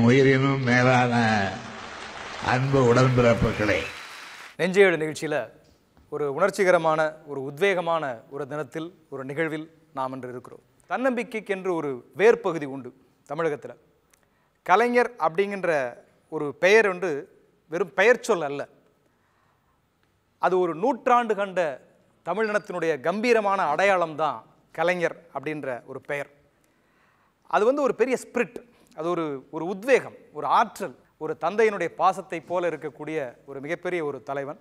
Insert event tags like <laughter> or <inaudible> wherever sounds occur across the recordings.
என் உயிரினும் மேலான அன்பு உடன்பிறப்புகளே நெஞ்சையோட நிகழ்ச்சியில் ஒரு உணர்ச்சிகரமான ஒரு உத்வேகமான ஒரு தினத்தில் ஒரு நிகழ்வில் நாம் இன்று இருக்கிறோம் தன்னம்பிக்கைக்கென்று ஒரு வேர்பகுதி உண்டு தமிழகத்தில் கலைஞர் அப்படிங்கிற ஒரு பெயர் ஒன்று வெறும் பெயர் சொல் அல்ல அது ஒரு நூற்றாண்டு கண்ட தமிழினத்தினுடைய கம்பீரமான அடையாளம் தான் கலைஞர் அப்படின்ற ஒரு பெயர் அது வந்து ஒரு பெரிய ஸ்பிரிட் அது ஒரு ஒரு உத்வேகம் ஒரு ஆற்றல் ஒரு தந்தையினுடைய பாசத்தை போல இருக்கக்கூடிய ஒரு மிகப்பெரிய ஒரு தலைவன்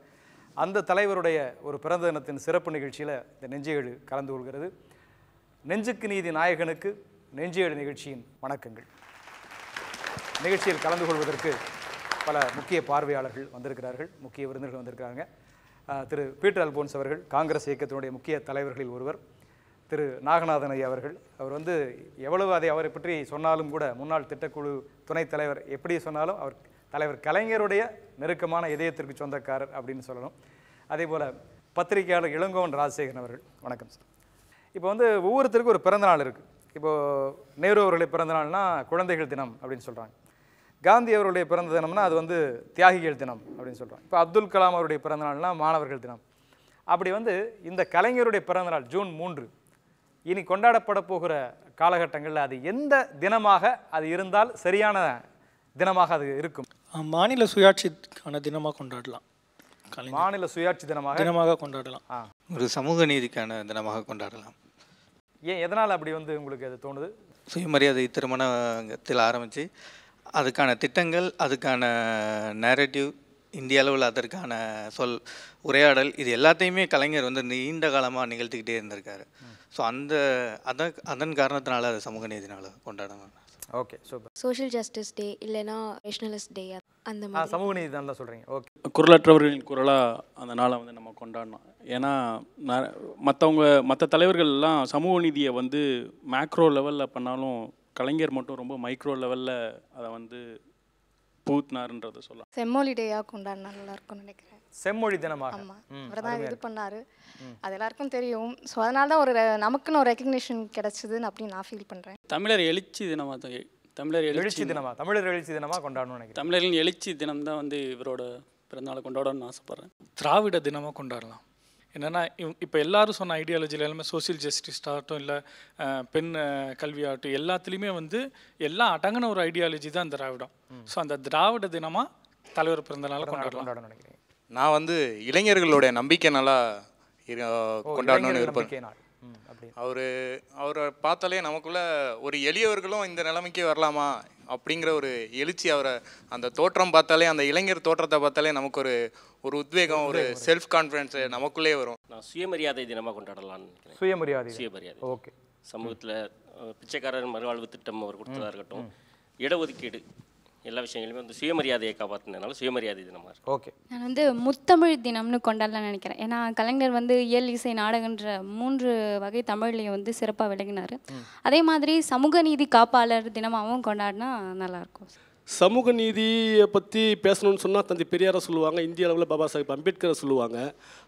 அந்த தலைவருடைய ஒரு பிறந்த தினத்தின் சிறப்பு நிகழ்ச்சியில் இந்த நெஞ்சியேழு கலந்து கொள்கிறது நெஞ்சுக்கு நீதி நாயகனுக்கு நெஞ்சேடு நிகழ்ச்சியின் வணக்கங்கள் நிகழ்ச்சியில் கலந்து கொள்வதற்கு பல முக்கிய பார்வையாளர்கள் வந்திருக்கிறார்கள் முக்கிய விருந்தினர்கள் வந்திருக்கிறாங்க திரு பீட்டர் அல்போன்ஸ் அவர்கள் காங்கிரஸ் இயக்கத்தினுடைய முக்கிய தலைவர்களில் ஒருவர் திரு நாகநாதன் ஐயா அவர்கள் அவர் வந்து எவ்வளவு அதை அவரை பற்றி சொன்னாலும் கூட முன்னாள் திட்டக்குழு துணைத் தலைவர் எப்படி சொன்னாலும் அவர் தலைவர் கலைஞருடைய நெருக்கமான இதயத்திற்கு சொந்தக்காரர் அப்படின்னு சொல்லணும் அதே போல் பத்திரிகையாளர் இளங்கோவன் ராஜசேகரன் அவர்கள் வணக்கம் சார் இப்போ வந்து ஒவ்வொருத்தருக்கும் ஒரு பிறந்தநாள் இருக்குது இப்போது நேரு அவர்களுடைய பிறந்தநாள்னால் குழந்தைகள் தினம் அப்படின்னு சொல்கிறாங்க காந்தி அவருடைய பிறந்த தினம்னா அது வந்து தியாகிகள் தினம் அப்படின்னு சொல்கிறாங்க இப்போ அப்துல் கலாம் அவருடைய பிறந்தநாள்னால் மாணவர்கள் தினம் அப்படி வந்து இந்த கலைஞருடைய பிறந்தநாள் ஜூன் மூன்று இனி கொண்டாடப்பட போகிற காலகட்டங்களில் அது எந்த தினமாக அது இருந்தால் சரியான தினமாக அது இருக்கும் மாநில சுயாட்சிக்கான தினமாக கொண்டாடலாம் மாநில சுயாட்சி தினமாக தினமாக கொண்டாடலாம் ஒரு சமூக நீதிக்கான தினமாக கொண்டாடலாம் ஏன் எதனால் அப்படி வந்து உங்களுக்கு அது தோணுது சுயமரியாதை திருமணத்தில் ஆரம்பித்து அதுக்கான திட்டங்கள் அதுக்கான நேரட்டிவ் இந்திய அளவில் அதற்கான சொல் உரையாடல் இது எல்லாத்தையுமே கலைஞர் வந்து நீண்ட காலமாக நிகழ்த்திக்கிட்டே இருந்திருக்காரு ஸோ அந்த அதன் அதன் காரணத்தினால அது சமூக நீதினால கொண்டாடணும் okay super social justice day இல்லைன்னா நேஷனலிஸ்ட் டே அந்த மாதிரி சமூக நீதி தான் சொல்கிறீங்க ஓகே குரலற்றவர்களின் குரலாக அந்த நாளை வந்து நம்ம கொண்டாடணும் ஏன்னா மற்றவங்க மற்ற தலைவர்கள்லாம் சமூக நீதியை வந்து மேக்ரோ லெவலில் பண்ணாலும் கலைஞர் மட்டும் ரொம்ப மைக்ரோ லெவலில் அதை வந்து புகுத்தினாருன்றத சொல்லலாம் செம்மொழி டேயாக கொண்டாடினா நல்லா இருக்கும்னு நினைக்கிறேன் செம்மொழி தினமாக ஆமாம் இவர் தான் இது பண்ணார் அது எல்லாருக்கும் தெரியும் ஸோ அதனால ஒரு நமக்குன்னு ஒரு ரெக்கக்னிஷன் கிடச்சிதுன்னு அப்படின்னு நான் ஃபீல் பண்றேன் தமிழர் எழுச்சி தினமாக தான் தமிழர் எழுச்சி தினமா தமிழர் எழுச்சி தினமாக கொண்டாடணும்னு நினைக்கிறேன் தமிழரின் எழுச்சி தினம் தான் வந்து இவரோட பிறந்தநாளை கொண்டாடணும்னு ஆசைப்பட்றேன் திராவிட தினமாக கொண்டாடலாம் என்னென்னா இப்போ எல்லாரும் சொன்ன ஐடியாலஜியில் எல்லாமே சோசியல் ஆகட்டும் இல்லை பெண் ஆகட்டும் எல்லாத்துலேயுமே வந்து எல்லாம் அடங்கின ஒரு ஐடியாலஜி தான் திராவிடம் ஸோ அந்த திராவிட தினமாக தலைவர் பிறந்தனால கொண்டாடலாம் நினைக்கிறேன் நான் வந்து இளைஞர்களுடைய நம்பிக்கை நல்லா கொண்டாடணும்னு விருப்பம் அவர் அவரை பார்த்தாலே நமக்குள்ள ஒரு எளியவர்களும் இந்த நிலைமைக்கு வரலாமா அப்படிங்கிற ஒரு எழுச்சி அவரை அந்த தோற்றம் பார்த்தாலே அந்த இளைஞர் தோற்றத்தை பார்த்தாலே நமக்கு ஒரு ஒரு உத்வேகம் ஒரு செல்ஃப் கான்ஃபிடன்ஸ் நமக்குள்ளே வரும் நான் சுயமரியாதை தினமாக கொண்டாடலாம்னு சுயமரியாதை சுயமரியாதை ஓகே சமூகத்தில் பிச்சைக்காரர் மறுவாழ்வு திட்டம் அவர் கொடுத்ததாக இருக்கட்டும் இடஒதுக்கீடு எல்லா விஷயங்களுமே வந்து சுயமரியாதையை காப்பாற்றினால சுயமரியாதை தினமாக இருக்கும் ஓகே நான் வந்து முத்தமிழ் தினம்னு கொண்டாடலாம் நினைக்கிறேன் ஏன்னா கலைஞர் வந்து இயல் இசை நாடகன்ற மூன்று வகை தமிழ்லையும் வந்து சிறப்பாக விளங்கினார் அதே மாதிரி சமூக நீதி காப்பாளர் தினமாகவும் கொண்டாடினா நல்லாயிருக்கும் சமூக நீதியை பற்றி பேசணும்னு சொன்னால் தந்தை பெரியாரை சொல்லுவாங்க இந்திய அளவில் பாபா சாஹிப் அம்பேத்கரை சொல்லுவாங்க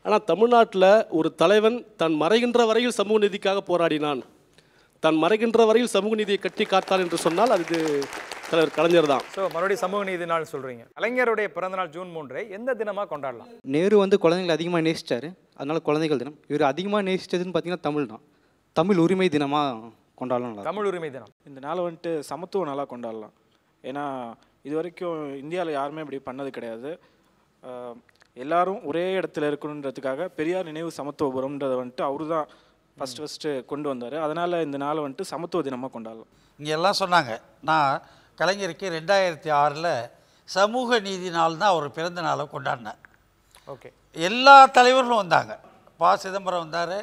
ஆனால் தமிழ்நாட்டில் ஒரு தலைவன் தன் மறைகின்ற வரையில் சமூக நீதிக்காக போராடினான் தான் மறைகின்ற வரையில் சமூக நீதியை கட்டி காத்தார் என்று சொன்னால் அது தலைவர் கலைஞர் தான் ஸோ மறுபடியும் சமூக நீதி நாள் சொல்கிறீங்க கலைஞருடைய பிறந்தநாள் ஜூன் மூன்றை எந்த தினமாக கொண்டாடலாம் நேரு வந்து குழந்தைங்களை அதிகமாக நேசித்தார் அதனால் குழந்தைகள் தினம் இவர் அதிகமாக நேசித்ததுன்னு பார்த்தீங்கன்னா தமிழ் தான் தமிழ் உரிமை தினமாக கொண்டாடலாம் தமிழ் உரிமை தினம் இந்த நாளை வந்துட்டு சமத்துவ நாளாக கொண்டாடலாம் ஏன்னா இது வரைக்கும் இந்தியாவில் யாருமே இப்படி பண்ணது கிடையாது எல்லாரும் ஒரே இடத்துல இருக்கணுன்றதுக்காக பெரியார் நினைவு சமத்துவபுரம்ன்றதை வந்துட்டு அவரு தான் ஃபஸ்ட்டு ஃபஸ்ட்டு கொண்டு வந்தார் அதனால் இந்த நாளை வந்துட்டு சமத்துவ தினமாக கொண்டாடலாம் இங்கே எல்லாம் சொன்னாங்க நான் கலைஞருக்கு ரெண்டாயிரத்தி ஆறில் சமூக நீதி நாள் தான் அவர் பிறந்த நாளை கொண்டாடினேன் ஓகே எல்லா தலைவர்களும் வந்தாங்க பா சிதம்பரம் வந்தார்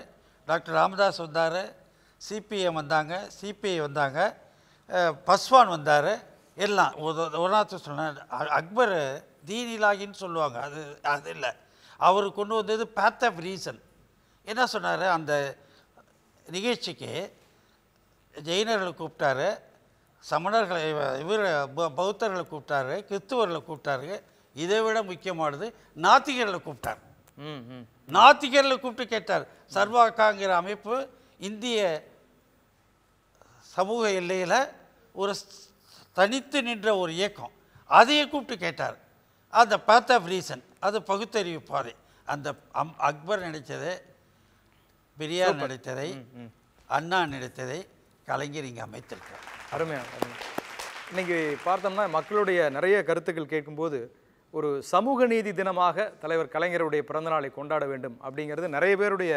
டாக்டர் ராமதாஸ் வந்தார் சிபிஎம் வந்தாங்க சிபிஐ வந்தாங்க பஸ்வான் வந்தார் எல்லாம் ஒரு நாள் சொன்ன அக்பர் தீனிலாகின்னு சொல்லுவாங்க அது அது இல்லை அவர் கொண்டு வந்தது பேத் ஆஃப் ரீசன் என்ன சொன்னார் அந்த நிகழ்ச்சிக்கு ஜெயினர்களை கூப்பிட்டாரு சமணர்களை இவர் பௌத்தர்களை கூப்பிட்டாரு கிறிஸ்துவர்களை கூப்பிட்டாரு இதை விட முக்கியமானது நாத்திகர்களை கூப்பிட்டார் நாத்திகர்களை கூப்பிட்டு கேட்டார் சர்வாக்காங்கிற அமைப்பு இந்திய சமூக எல்லையில் ஒரு தனித்து நின்ற ஒரு இயக்கம் அதையே கூப்பிட்டு கேட்டார் அந்த பாத் ஆஃப் ரீசன் அது பகுத்தறிவு பாதை அந்த அம் அக்பர் நினைச்சது பிரியார் நடித்ததை அண்ணா நடித்ததை கலைஞர் இங்கே அமைத்திருக்கிறார் அருமையாக இன்னைக்கு பார்த்தோம்னா மக்களுடைய நிறைய கருத்துக்கள் கேட்கும்போது ஒரு சமூக நீதி தினமாக தலைவர் கலைஞருடைய பிறந்தநாளை கொண்டாட வேண்டும் அப்படிங்கிறது நிறைய பேருடைய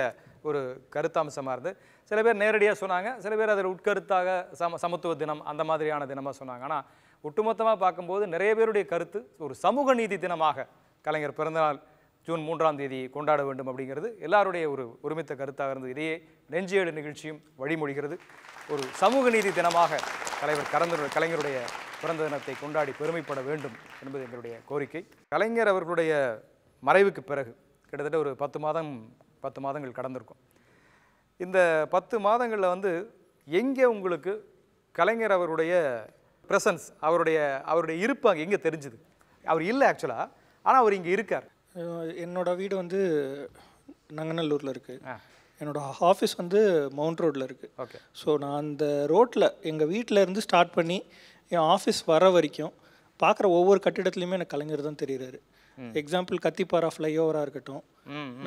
ஒரு கருத்தாம்சமாக இருந்து சில பேர் நேரடியாக சொன்னாங்க சில பேர் அதில் உட்கருத்தாக சம சமத்துவ தினம் அந்த மாதிரியான தினமாக சொன்னாங்க ஆனால் ஒட்டுமொத்தமாக பார்க்கும்போது நிறைய பேருடைய கருத்து ஒரு சமூக நீதி தினமாக கலைஞர் பிறந்தநாள் ஜூன் மூன்றாம் தேதி கொண்டாட வேண்டும் அப்படிங்கிறது எல்லாருடைய ஒரு ஒருமித்த கருத்தாக இருந்தது இதையே நெஞ்சியேடு நிகழ்ச்சியும் வழிமொழிகிறது ஒரு சமூக நீதி தினமாக தலைவர் கலந்த கலைஞருடைய பிறந்த தினத்தை கொண்டாடி பெருமைப்பட வேண்டும் என்பது எங்களுடைய கோரிக்கை கலைஞர் அவர்களுடைய மறைவுக்கு பிறகு கிட்டத்தட்ட ஒரு பத்து மாதம் பத்து மாதங்கள் கடந்திருக்கும் இந்த பத்து மாதங்களில் வந்து எங்கே உங்களுக்கு கலைஞர் அவருடைய ப்ரெசன்ஸ் அவருடைய அவருடைய இருப்பு அங்கே எங்கே தெரிஞ்சுது அவர் இல்லை ஆக்சுவலாக ஆனால் அவர் இங்கே இருக்கார் என்னோடய வீடு வந்து நங்கநல்லூரில் இருக்குது என்னோட ஆஃபீஸ் வந்து மவுண்ட் ரோட்டில் இருக்குது ஓகே ஸோ நான் அந்த ரோட்டில் எங்கள் வீட்டில் இருந்து ஸ்டார்ட் பண்ணி என் ஆஃபீஸ் வர வரைக்கும் பார்க்குற ஒவ்வொரு கட்டிடத்துலையுமே எனக்கு கலைஞர் தான் தெரிகிறாரு எக்ஸாம்பிள் கத்திப்பாரா ஃப்ளைஓவராக இருக்கட்டும்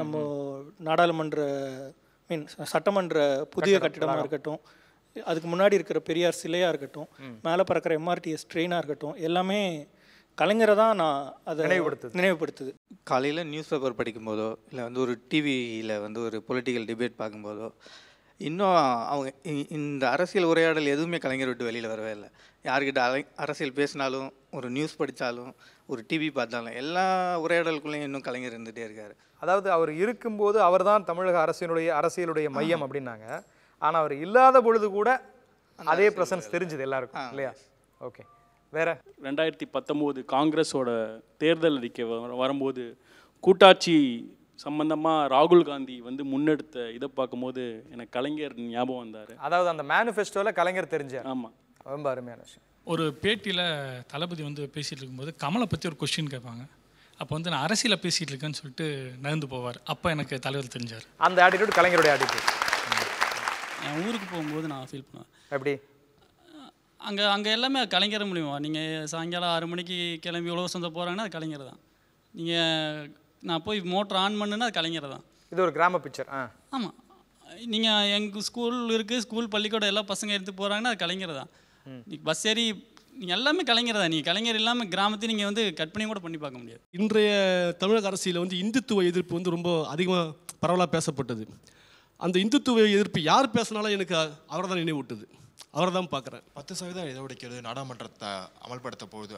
நம்ம நாடாளுமன்ற மீன் சட்டமன்ற புதிய கட்டிடமாக இருக்கட்டும் அதுக்கு முன்னாடி இருக்கிற பெரியார் சிலையாக இருக்கட்டும் மேலே பறக்கிற எம்ஆர்டிஎஸ் ட்ரெயினாக இருக்கட்டும் எல்லாமே கலைஞரை தான் நான் அதை நினைவுபடுத்து நினைவுபடுத்துது காலையில் நியூஸ் பேப்பர் படிக்கும்போதோ இல்லை வந்து ஒரு டிவியில் வந்து ஒரு பொலிட்டிக்கல் டிபேட் பார்க்கும்போதோ இன்னும் அவங்க இந்த அரசியல் உரையாடல் எதுவுமே கலைஞர் விட்டு வெளியில் வரவே இல்லை யார்கிட்ட அலை அரசியல் பேசினாலும் ஒரு நியூஸ் படித்தாலும் ஒரு டிவி பார்த்தாலும் எல்லா உரையாடலுக்குள்ளேயும் இன்னும் கலைஞர் இருந்துகிட்டே இருக்கார் அதாவது அவர் இருக்கும்போது அவர் தான் தமிழக அரசினுடைய அரசியலுடைய மையம் அப்படின்னாங்க ஆனால் அவர் இல்லாத பொழுது கூட அதே ப்ரெசன்ஸ் தெரிஞ்சுது எல்லாருக்கும் இல்லையா ஓகே வேற ரெண்டாயிரத்தி பத்தொம்போது காங்கிரஸோட தேர்தல் அறிக்கை வரும்போது கூட்டாட்சி சம்பந்தமாக ராகுல் காந்தி வந்து முன்னெடுத்த இதை பார்க்கும்போது எனக்கு கலைஞர் ஞாபகம் வந்தார் அதாவது அந்த மேனிஃபெஸ்டோவில் கலைஞர் தெரிஞ்சார் ஆமாம் ரொம்ப அருமையான விஷயம் ஒரு பேட்டியில் தளபதி வந்து பேசிகிட்டு இருக்கும்போது கமலை பற்றி ஒரு கொஸ்டின் கேட்பாங்க அப்போ வந்து நான் அரசியலில் பேசிகிட்டு இருக்கேன்னு சொல்லிட்டு நகர்ந்து போவார் அப்போ எனக்கு தலைவர் தெரிஞ்சார் அந்த ஆட்டிடியூட் கலைஞருடைய ஆட்டிடியூட் நான் ஊருக்கு போகும்போது நான் ஃபீல் பண்ணுவேன் எப்படி அங்கே அங்கே எல்லாமே கலைஞர் முடியுமா நீங்கள் சாயங்காலம் ஆறு மணிக்கு கிளம்பி உழவு சந்தை போகிறாங்கன்னா அது கலைஞர் தான் நீங்கள் நான் போய் மோட்டர் ஆன் பண்ணுன்னா அது கலைஞர் தான் இது ஒரு கிராம பிக்சர் ஆ ஆமாம் நீங்கள் எங்கள் ஸ்கூல் இருக்குது ஸ்கூல் பள்ளிக்கூடம் எல்லா பசங்க எடுத்து போகிறாங்கன்னா அது கலைஞர் தான் பஸ் ஏறி நீங்கள் எல்லாமே கலைஞர் தான் நீங்கள் கலைஞர் இல்லாமல் கிராமத்தையும் நீங்கள் வந்து கற்பனையும் கூட பண்ணி பார்க்க முடியாது இன்றைய தமிழக அரசியலில் வந்து இந்துத்துவ எதிர்ப்பு வந்து ரொம்ப அதிகமாக பரவலாக பேசப்பட்டது அந்த இந்துத்துவ எதிர்ப்பு யார் பேசினாலும் எனக்கு அவரை தான் நினைவூட்டுது அவரை தான் பார்க்குறேன் பத்து சதவீதம் இதை உடைக்கிறது நாடாளுமன்றத்தை அமல்படுத்த போகுது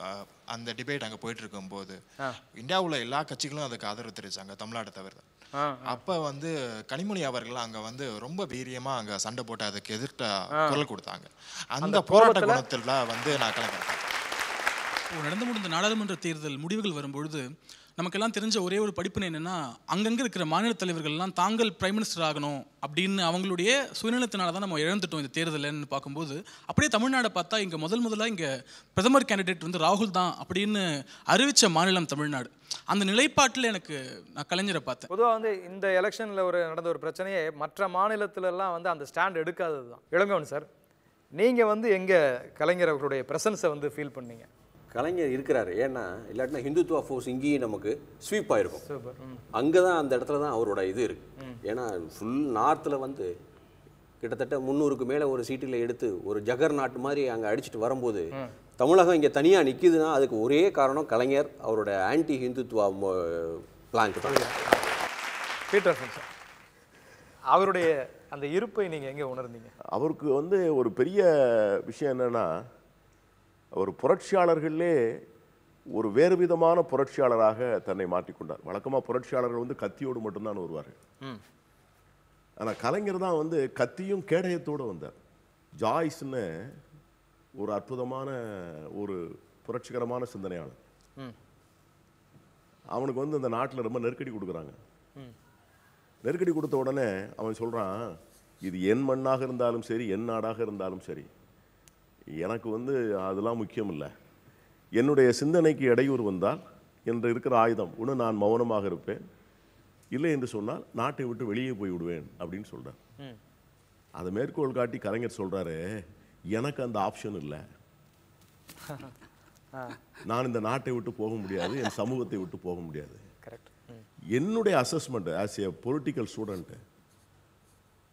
அந்த டிபேட் அங்கே போயிட்டு இருக்கும்போது இந்தியாவில் எல்லா கட்சிகளும் அதுக்கு ஆதரவு தெரிவிச்சாங்க தமிழ்நாடு தவிர அப்போ வந்து கனிமொழி அவர்கள் அங்கே வந்து ரொம்ப வீரியமாக அங்கே சண்டை போட்டு அதுக்கு எதிர்த்த குரல் கொடுத்தாங்க அந்த போராட்ட குணத்தில் வந்து நான் கலக்கிறேன் நடந்து முடிந்த நாடாளுமன்ற தேர்தல் முடிவுகள் வரும்பொழுது நமக்கெல்லாம் தெரிஞ்ச ஒரே ஒரு படிப்பு என்னென்னா அங்கங்கே இருக்கிற மாநில தலைவர்கள்லாம் தாங்கள் பிரைம் மினிஸ்டர் ஆகணும் அப்படின்னு அவங்களுடைய சுயநலத்தினால தான் நம்ம இழந்துட்டோம் இந்த தேர்தல்னு பார்க்கும்போது அப்படியே தமிழ்நாடை பார்த்தா இங்கே முதல் முதலாக இங்கே பிரதமர் கேண்டிடேட் வந்து ராகுல் தான் அப்படின்னு அறிவித்த மாநிலம் தமிழ்நாடு அந்த நிலைப்பாட்டில் எனக்கு நான் கலைஞரை பார்த்தேன் பொதுவாக வந்து இந்த எலெக்ஷனில் ஒரு நடந்த ஒரு பிரச்சனையே மற்ற மாநிலத்திலலாம் வந்து அந்த ஸ்டாண்ட் எடுக்காதது தான் இளங்கவன் சார் நீங்கள் வந்து எங்கே கலைஞர் அவர்களுடைய ப்ரெசன்ஸை வந்து ஃபீல் பண்ணீங்க கலைஞர் இருக்கிறாரு ஏன்னா இல்லாட்டினா ஹிந்துத்வா ஃபோர்ஸ் இங்கேயும் நமக்கு ஸ்வீப் ஆகிருக்கும் அங்கே தான் அந்த இடத்துல தான் அவரோட இது இருக்குது ஏன்னா ஃபுல் நார்த்தில் வந்து கிட்டத்தட்ட முந்நூறுக்கு மேலே ஒரு சீட்டில் எடுத்து ஒரு ஜகர் நாட்டு மாதிரி அங்கே அடிச்சுட்டு வரும்போது தமிழகம் இங்கே தனியாக நிற்கிதுன்னா அதுக்கு ஒரே காரணம் கலைஞர் அவரோட ஆன்டி ஹிந்துத்துவா பிளான் தான் அவருடைய அந்த இருப்பை நீங்கள் எங்கே உணர்ந்தீங்க அவருக்கு வந்து ஒரு பெரிய விஷயம் என்னென்னா அவர் புரட்சியாளர்களே ஒரு வேறு விதமான புரட்சியாளராக தன்னை மாற்றிக்கொண்டார் வழக்கமாக புரட்சியாளர்கள் வந்து கத்தியோடு மட்டும்தான் வருவார்கள் ஆனால் கலைஞர் தான் வந்து கத்தியும் கேடயத்தோடு வந்தார் ஜாய்ஸ்னு ஒரு அற்புதமான ஒரு புரட்சிகரமான சிந்தனையாளர் அவனுக்கு வந்து இந்த நாட்டில் ரொம்ப நெருக்கடி கொடுக்குறாங்க நெருக்கடி கொடுத்த உடனே அவன் சொல்கிறான் இது என் மண்ணாக இருந்தாலும் சரி என் நாடாக இருந்தாலும் சரி எனக்கு வந்து அதெல்லாம் முக்கியம் இல்லை என்னுடைய சிந்தனைக்கு இடையூறு வந்தால் என்று இருக்கிற ஆயுதம் ஒன்று நான் மௌனமாக இருப்பேன் இல்லை என்று சொன்னால் நாட்டை விட்டு வெளியே போய் விடுவேன் அப்படின்னு சொல்கிறார் அதை மேற்கோள் காட்டி கலைஞர் சொல்கிறாரு எனக்கு அந்த ஆப்ஷன் இல்லை நான் இந்த நாட்டை விட்டு போக முடியாது என் சமூகத்தை விட்டு போக முடியாது என்னுடைய assessment as a political student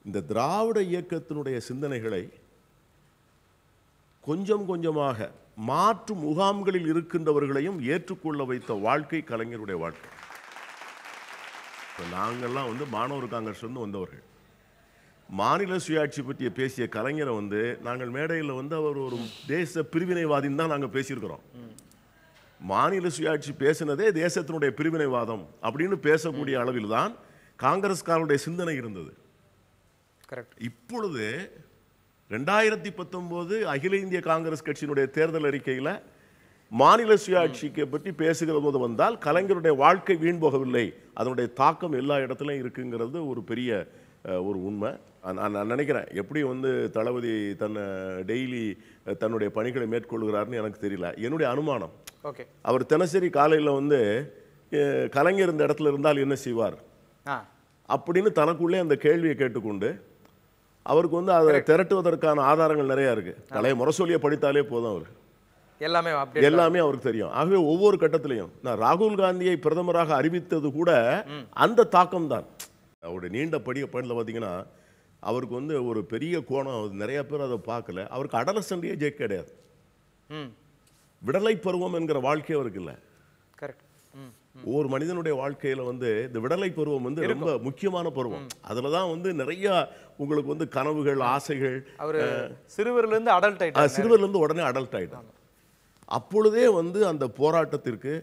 இந்த திராவிட இயக்கத்தினுடைய சிந்தனைகளை கொஞ்சம் கொஞ்சமாக மாற்று முகாம்களில் இருக்கின்றவர்களையும் ஏற்றுக்கொள்ள வைத்த வாழ்க்கை கலைஞருடைய வாழ்க்கை இப்போ நாங்கள்லாம் வந்து மாணவர் வந்து வந்தவர்கள் மாநில சுயாட்சி பற்றிய பேசிய கலைஞரை வந்து நாங்கள் மேடையில் வந்து அவர் ஒரு தேச பிரிவினைவாதின்னு தான் நாங்கள் பேசியிருக்கிறோம் மாநில சுயாட்சி பேசினதே தேசத்தினுடைய பிரிவினைவாதம் அப்படின்னு பேசக்கூடிய அளவில் தான் காங்கிரஸ்காரனுடைய சிந்தனை இருந்தது கரெக்ட் இப்பொழுது ரெண்டாயிரத்தி பத்தொம்போது அகில இந்திய காங்கிரஸ் கட்சியினுடைய தேர்தல் அறிக்கையில் மாநில சுயாட்சிக்கு பற்றி பேசுகிற போது வந்தால் கலைஞருடைய வாழ்க்கை வீண் போகவில்லை அதனுடைய தாக்கம் எல்லா இடத்துலையும் இருக்குங்கிறது ஒரு பெரிய ஒரு உண்மை நான் நான் நினைக்கிறேன் எப்படி வந்து தளபதி தன்னை டெய்லி தன்னுடைய பணிகளை மேற்கொள்கிறார்னு எனக்கு தெரியல என்னுடைய அனுமானம் ஓகே அவர் தினசரி காலையில் வந்து கலைஞர் இந்த இடத்துல இருந்தால் என்ன செய்வார் அப்படின்னு தனக்குள்ளே அந்த கேள்வியை கேட்டுக்கொண்டு அவருக்கு வந்து அதை திரட்டுவதற்கான ஆதாரங்கள் நிறைய இருக்கு தலைய முரசொலியை படித்தாலே போதும் அவர் எல்லாமே எல்லாமே அவருக்கு தெரியும் ஆகவே ஒவ்வொரு கட்டத்திலையும் நான் ராகுல் காந்தியை பிரதமராக அறிவித்தது கூட அந்த தாக்கம் தான் அவருடைய நீண்ட படிய பயணில் பார்த்தீங்கன்னா அவருக்கு வந்து ஒரு பெரிய கோணம் நிறைய பேர் அதை பார்க்கல அவருக்கு அடலசன் ஜெயிக்க கிடையாது விடலை பருவம் என்கிற வாழ்க்கை அவருக்கு இல்லை கரெக்ட் ஒவ்வொரு மனிதனுடைய வாழ்க்கையில் வந்து இந்த விடலை பருவம் வந்து ரொம்ப முக்கியமான பருவம் அதுலதான் தான் வந்து நிறைய உங்களுக்கு வந்து கனவுகள் ஆசைகள் அவர் சிறுவர்லேருந்து அடல்ட் ஆகிட்டாங்க சிறுவர்லேருந்து உடனே அடல்ட் ஆகிட்டாங்க அப்பொழுதே வந்து அந்த போராட்டத்திற்கு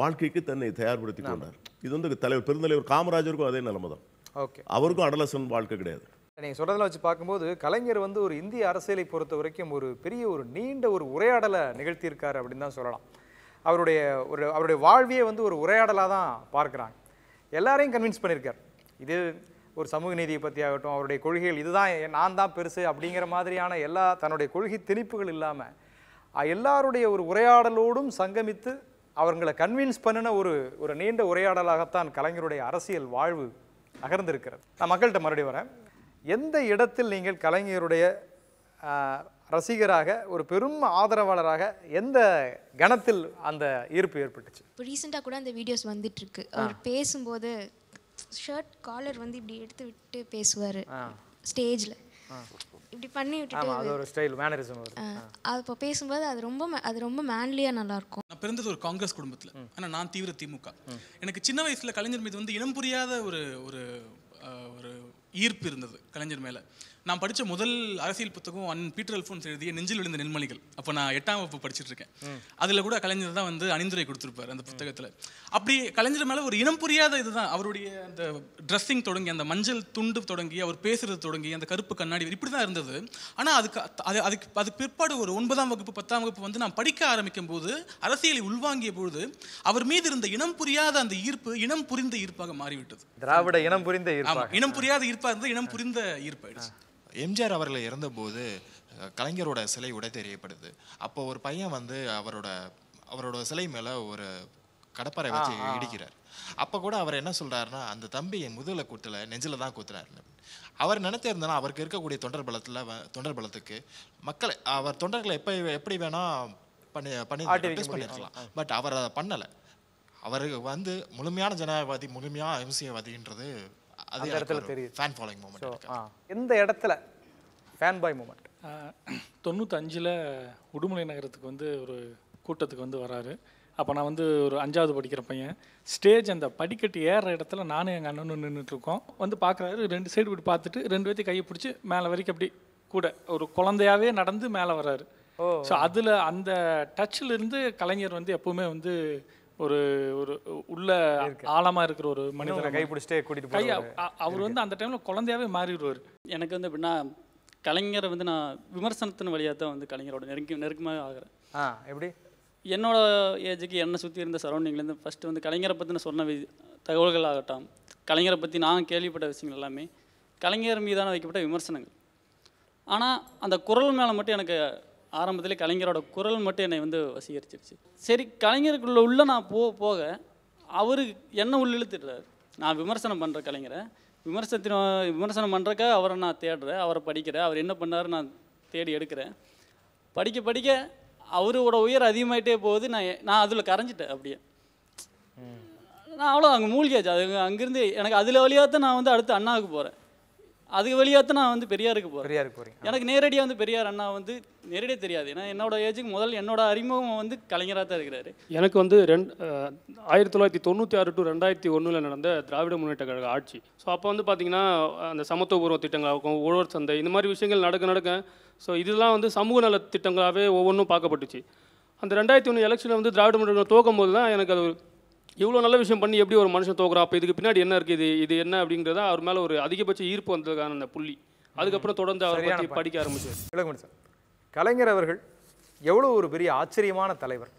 வாழ்க்கைக்கு தன்னை தயார்படுத்தி கொண்டார் இது வந்து தலைவர் பெருந்தலைவர் காமராஜருக்கும் அதே நிலைமை தான் ஓகே அவருக்கும் அடலசன் வாழ்க்கை கிடையாது நீங்கள் சொல்கிறதில் வச்சு பார்க்கும்போது கலைஞர் வந்து ஒரு இந்திய அரசியலை பொறுத்த வரைக்கும் ஒரு பெரிய ஒரு நீண்ட ஒரு உரையாடலை நிகழ்த்தியிருக்காரு அப்படின்னு தான் சொல்லலாம் அவருடைய ஒரு அவருடைய வாழ்வியை வந்து ஒரு உரையாடலாக தான் பார்க்குறாங்க எல்லாரையும் கன்வின்ஸ் பண்ணியிருக்கார் இது ஒரு சமூக நீதியை பற்றி ஆகட்டும் அவருடைய கொள்கைகள் இதுதான் நான் தான் பெருசு அப்படிங்கிற மாதிரியான எல்லா தன்னுடைய கொள்கை திணிப்புகள் இல்லாமல் எல்லாருடைய ஒரு உரையாடலோடும் சங்கமித்து அவர்களை கன்வின்ஸ் பண்ணின ஒரு ஒரு நீண்ட உரையாடலாகத்தான் கலைஞருடைய அரசியல் வாழ்வு நகர்ந்திருக்கிறது நான் மக்கள்கிட்ட மறுபடியும் வரேன் எந்த இடத்தில் நீங்கள் கலைஞருடைய ரசிகராக ஒரு பெரும் ஆதரவாளராக எந்த கணத்தில் அந்த ஈர்ப்பு ஏற்பட்டுச்சு இப்போ ரீசெண்டாக கூட அந்த வீடியோஸ் வந்துட்டுருக்கு அவர் பேசும்போது ஷர்ட் காலர் வந்து இப்படி எடுத்து விட்டு பேசுவார் ஸ்டேஜில் இப்படி பண்ணி விட்டுட்டு அது ஒரு ஸ்டைல் மேனரிசம் அது இப்போ பேசும்போது அது ரொம்ப அது ரொம்ப மேன்லியா நல்லா இருக்கும் நான் பிறந்தது ஒரு காங்கிரஸ் குடும்பத்தில் ஆனால் நான் தீவிர திமுக எனக்கு சின்ன வயசில் கலைஞர் மீது வந்து இனம் புரியாத ஒரு ஒரு ஒரு ஈர்ப்பு இருந்தது கலைஞர் மேலே நான் படித்த முதல் அரசியல் புத்தகம் அன் பீட்டர் அல்ஃபோன்ஸ் எழுதிய நெஞ்சில் விழுந்த நெல்மணிகள் அப்போ நான் எட்டாம் வகுப்பு படிச்சுட்டு இருக்கேன் அதில் கூட கலைஞர் தான் வந்து அணிந்துரை கொடுத்துருப்பார் அந்த புத்தகத்தில் அப்படி கலைஞர் மேலே ஒரு இனம் புரியாத இதுதான் அவருடைய அந்த ட்ரெஸ்ஸிங் தொடங்கி அந்த மஞ்சள் துண்டு தொடங்கி அவர் பேசுறது தொடங்கி அந்த கருப்பு கண்ணாடி இப்படி தான் இருந்தது ஆனால் அதுக்கு அது அதுக்கு அதுக்கு பிற்பாடு ஒரு ஒன்பதாம் வகுப்பு பத்தாம் வகுப்பு வந்து நான் படிக்க ஆரம்பிக்கும் போது அரசியலை உள்வாங்கிய பொழுது அவர் மீது இருந்த இனம் புரியாத அந்த ஈர்ப்பு இனம் புரிந்த ஈர்ப்பாக மாறிவிட்டது திராவிட இனம் புரிந்த இனம் புரியாத ஈர்ப்பாக இருந்தது இனம் புரிந்த ஈர்ப்பாயிடுச்சு எம்ஜிஆர் அவர்கள் இறந்தபோது கலைஞரோட சிலை உடை தெரியப்படுது அப்போ ஒரு பையன் வந்து அவரோட அவரோட சிலை மேலே ஒரு கடப்பாரை வச்சு இடிக்கிறார் அப்போ கூட அவர் என்ன சொல்கிறாருன்னா அந்த தம்பி என் முதுகில் கூத்துல நெஞ்சில் தான் குத்துறாருன்னு அவர் நினைத்திருந்தாலும் அவருக்கு இருக்கக்கூடிய தொண்டர் பலத்தில் தொண்டர் பலத்துக்கு மக்கள் அவர் தொண்டர்களை எப்ப எப்படி வேணால் பண்ணி பண்ணி பண்ணிருக்கலாம் பட் அவர் அதை பண்ணலை அவருக்கு வந்து முழுமையான ஜனாதிபதி முழுமையான அஹிம்சையவாதின்றது அந்த இடத்துல தெரியுது ஃபேன் ஃபாலோயிங் மூமெண்ட் எந்த இடத்துல ஃபேன் பாய் மூமெண்ட் தொண்ணூத்தஞ்சில் உடுமலை நகரத்துக்கு வந்து ஒரு கூட்டத்துக்கு வந்து வராரு அப்போ நான் வந்து ஒரு அஞ்சாவது படிக்கிற பையன் ஸ்டேஜ் அந்த படிக்கட்டு ஏற இடத்துல நானும் எங்கள் அண்ணனும் நின்றுட்டுருக்கோம் வந்து பார்க்குறாரு ரெண்டு சைடு இப்படி பார்த்துட்டு ரெண்டு பேர்த்தையும் கையை பிடிச்சி மேலே வரைக்கும் அப்படி கூட ஒரு குழந்தையாகவே நடந்து மேலே வர்றாரு ஸோ அதில் அந்த டச்சில் இருந்து கலைஞர் வந்து எப்போவுமே வந்து ஒரு ஒரு உள்ள ஆழமா இருக்கிற ஒரு மனிதனை கைப்பிடிச்சே கூட்டிட்டு போய் அவர் வந்து அந்த டைம்ல குழந்தையாவே மாறிடுவார் எனக்கு வந்து எப்படின்னா கலைஞரை வந்து நான் விமர்சனத்தின் வழியாக தான் வந்து கலைஞரோட நெருங்கி நெருக்கமாக ஆகிறேன் ஆ எப்படி என்னோட ஏஜுக்கு என்னை சுற்றி இருந்த சரௌண்டிங்லேருந்து ஃபஸ்ட்டு வந்து கலைஞரை பற்றின சொன்ன தகவல்கள் ஆகட்டும் கலைஞரை பற்றி நான் கேள்விப்பட்ட விஷயங்கள் எல்லாமே கலைஞர் மீதான வைக்கப்பட்ட விமர்சனங்கள் ஆனால் அந்த குரல் மேலே மட்டும் எனக்கு ஆரம்பத்தில் கலைஞரோட குரல் மட்டும் என்னை வந்து வசீகரிச்சிருச்சு சரி கலைஞருக்குள்ள உள்ளே நான் போக போக அவரு என்ன உள்ளிழுத்துடுறாரு நான் விமர்சனம் பண்ணுற கலைஞரை விமர்சனத்தின் விமர்சனம் பண்ணுறக்க அவரை நான் தேடுறேன் அவரை படிக்கிறேன் அவர் என்ன பண்ணார் நான் தேடி எடுக்கிறேன் படிக்க படிக்க அவரோட உயர் அதிகமாயிட்டே போகுது நான் நான் அதில் கரைஞ்சிட்டேன் அப்படியே நான் அவ்வளோ அங்கே மூழ்கியாச்சு அது அங்கேருந்து எனக்கு அதில் வழியாக தான் நான் வந்து அடுத்து அண்ணாவுக்கு போகிறேன் அது வழியாக தான் நான் வந்து பெரியாருக்கு போகிறேன் பெரியாருக்கு போகிறேன் எனக்கு நேரடியாக வந்து பெரியார் அண்ணா வந்து நேரடியாக தெரியாது ஏன்னா என்னோட ஏஜுக்கு முதல் என்னோட அறிமுகம் வந்து கலைஞராக தான் இருக்கிறாரு எனக்கு வந்து ரெண்டு ஆயிரத்தி தொள்ளாயிரத்தி தொண்ணூற்றி ஆறு டு ரெண்டாயிரத்தி ஒன்றில் நடந்த திராவிட முன்னேற்ற கழக ஆட்சி ஸோ அப்போ வந்து பார்த்திங்கன்னா அந்த சமத்துவபூர்வ திட்டங்களாகும் உழவர் சந்தை இந்த மாதிரி விஷயங்கள் நடக்க நடக்க ஸோ இதெல்லாம் வந்து சமூக நல திட்டங்களாகவே ஒவ்வொன்றும் பார்க்கப்பட்டுச்சு அந்த ரெண்டாயிரத்தி ஒன்று எலெக்ஷனில் வந்து திராவிட முன்னேற்ற தோக்கும் போது தான் எனக்கு அது இவ்வளோ நல்ல விஷயம் பண்ணி எப்படி ஒரு மனுஷன் தோக்குறா அப்போ இதுக்கு பின்னாடி என்ன இருக்குது இது என்ன அப்படிங்கிறத அவர் மேலே ஒரு அதிகபட்ச ஈர்ப்பு வந்ததுக்கான அந்த புள்ளி அதுக்கப்புறம் தொடர்ந்து அவர் பற்றி படிக்க ஆரம்பிச்சு சார் கலைஞர் அவர்கள் எவ்வளோ ஒரு பெரிய ஆச்சரியமான தலைவர்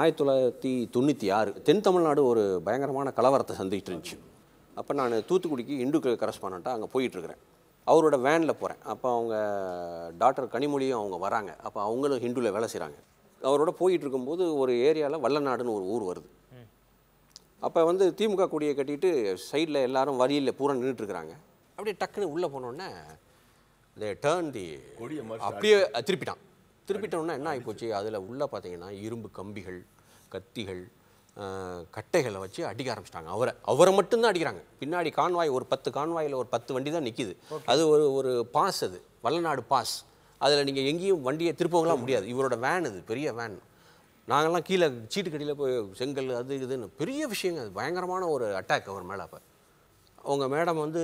ஆயிரத்தி தொள்ளாயிரத்தி தொண்ணூற்றி ஆறு தென் தமிழ்நாடு ஒரு பயங்கரமான கலவரத்தை சந்திக்கிட்டு இருந்துச்சு அப்போ நான் தூத்துக்குடிக்கு இந்து கரஸ்பாண்ட்டாக அங்கே போயிட்டுருக்கிறேன் அவரோட வேனில் போகிறேன் அப்போ அவங்க டாக்டர் கனிமொழியும் அவங்க வராங்க அப்போ அவங்களும் ஹிந்துவில் வேலை செய்கிறாங்க அவரோட போயிட்டு இருக்கும்போது ஒரு ஏரியாவில் வல்லநாடுன்னு ஒரு ஊர் வருது அப்போ வந்து திமுக கொடியை கட்டிட்டு சைடில் எல்லாரும் வரியில் பூரா நின்றுட்டுருக்குறாங்க அப்படியே டக்குன்னு உள்ளே போனோடனே தே டேர்ன் தி அப்படியே திருப்பிட்டான் திருப்பிட்டோன்னா என்ன ஆகிப்போச்சு அதில் உள்ளே பார்த்தீங்கன்னா இரும்பு கம்பிகள் கத்திகள் கட்டைகளை வச்சு அடிக்க ஆரம்பிச்சிட்டாங்க அவரை அவரை மட்டும்தான் அடிக்கிறாங்க பின்னாடி கான்வாய் ஒரு பத்து கான்வாயில் ஒரு பத்து வண்டி தான் நிற்கிது அது ஒரு ஒரு பாஸ் அது வல்லநாடு பாஸ் அதில் நீங்கள் எங்கேயும் வண்டியை திருப்பவங்களாம் முடியாது இவரோட வேன் இது பெரிய வேன் நாங்கள்லாம் கீழே சீட்டுக்கடியில் போய் செங்கல் அது இதுன்னு பெரிய விஷயங்க அது பயங்கரமான ஒரு அட்டாக் அவர் மேலே அப்போ அவங்க மேடம் வந்து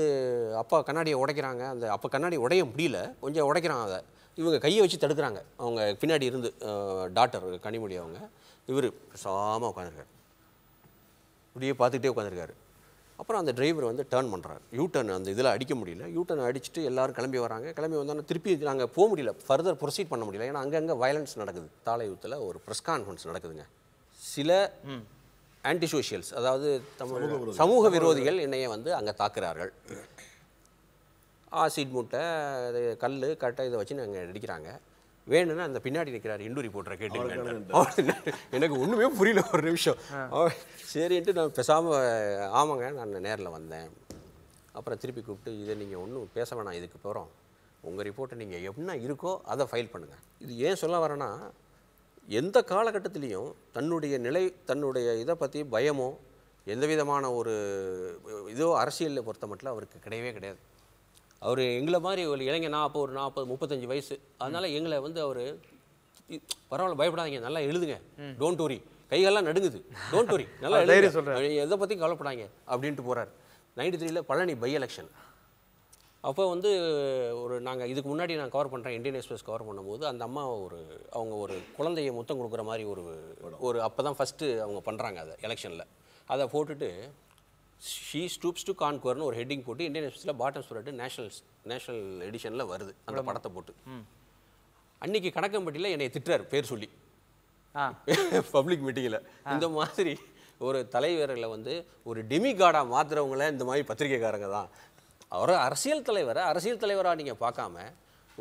அப்பா கண்ணாடியை உடைக்கிறாங்க அந்த அப்போ கண்ணாடி உடைய முடியல கொஞ்சம் உடைக்கிறாங்க அதை இவங்க கையை வச்சு தடுக்கிறாங்க அவங்க பின்னாடி இருந்து டாக்டர் கனிமொழி அவங்க இவர் பேசாமல் உட்காந்துருக்கார் இப்படியே பார்த்துக்கிட்டே உட்காந்துருக்காரு அப்புறம் அந்த டிரைவர் வந்து டேர்ன் பண்ணுறாரு யூ டர்ன் அந்த இதில் அடிக்க முடியல யூ டர்ன் அடிச்சுட்டு எல்லோரும் கிளம்பி வராங்க கிளம்பி வந்தோன்னா திருப்பி நாங்கள் போக முடியல ஃபர்தர் ப்ரொசீட் பண்ண முடியல ஏன்னா அங்கங்கே வயலன்ஸ் நடக்குது தாளையூத்தில் ஒரு ப்ரெஸ் கான்ஃபரன்ஸ் நடக்குதுங்க சில ஆன்டி சோஷியல்ஸ் அதாவது சமூக விரோதிகள் என்னையே வந்து அங்கே தாக்குறார்கள் ஆசிட் மூட்டை கல் கரெக்டாக இதை வச்சு நாங்கள் அடிக்கிறாங்க வேணும்னா அந்த பின்னாடி நிற்கிறார் இண்டூரி போட்டுற கேட்டுங்க எனக்கு ஒன்றுமே புரியல ஒரு நிமிஷம் சரின்ட்டு நான் பேசாமல் ஆமாங்க நான் நேரில் வந்தேன் அப்புறம் திருப்பி கூப்பிட்டு இதை நீங்கள் ஒன்றும் பேச வேணாம் இதுக்கு போகிறோம் உங்கள் ரிப்போர்ட்டை நீங்கள் என்ன இருக்கோ அதை ஃபைல் பண்ணுங்கள் இது ஏன் சொல்ல வரேன்னா எந்த காலகட்டத்திலையும் தன்னுடைய நிலை தன்னுடைய இதை பற்றி பயமோ எந்த விதமான ஒரு இதோ அரசியலில் பொறுத்த மட்டும் அவருக்கு கிடையவே கிடையாது அவர் எங்களை மாதிரி ஒரு இளைஞர் நான் அப்போ ஒரு நாற்பது முப்பத்தஞ்சு வயசு அதனால் எங்களை வந்து அவர் பரவாயில்ல பயப்படாதீங்க நல்லா எழுதுங்க டோன்ட் ஒரி கைகள்லாம் நடுங்குது டோன்ட் ஒரி <laughs> நல்லா எழுதி சொல்கிறேன் எதை பற்றியும் கவலைப்படாங்க அப்படின்ட்டு போகிறார் நைன்டி த்ரீயில் பழனி பை எலெக்ஷன் அப்போ வந்து ஒரு நாங்கள் இதுக்கு முன்னாடி நான் கவர் பண்ணுறேன் இந்தியன் எக்ஸ்பிரஸ் கவர் பண்ணும்போது அந்த அம்மா ஒரு அவங்க ஒரு குழந்தைய முத்தம் கொடுக்குற மாதிரி ஒரு ஒரு அப்போ தான் ஃபஸ்ட்டு அவங்க பண்ணுறாங்க அதை எலெக்ஷனில் அதை போட்டுட்டு ஷீ ஸ்டூப்ஸ் டு கான்குவர்னு ஒரு ஹெட்டிங் போட்டு இந்தியன் எக்ஸ்பிரஸில் பாட்டம் சொல்லிட்டு நேஷனல்ஸ் நேஷனல் எடிஷனில் வருது அந்த படத்தை போட்டு அன்னைக்கு கணக்கம்பட்டியில் என்னை திட்டுறார் பேர் சொல்லி பப்ளிக் மீட்டிங்கில் <laughs> இந்த மாதிரி ஒரு தலைவர்களை வந்து ஒரு டெமி கார்டாக மாற்றுறவங்கள இந்த மாதிரி பத்திரிகைக்காரங்க தான் அவர் அரசியல் தலைவரை அரசியல் தலைவராக நீங்கள் பார்க்காம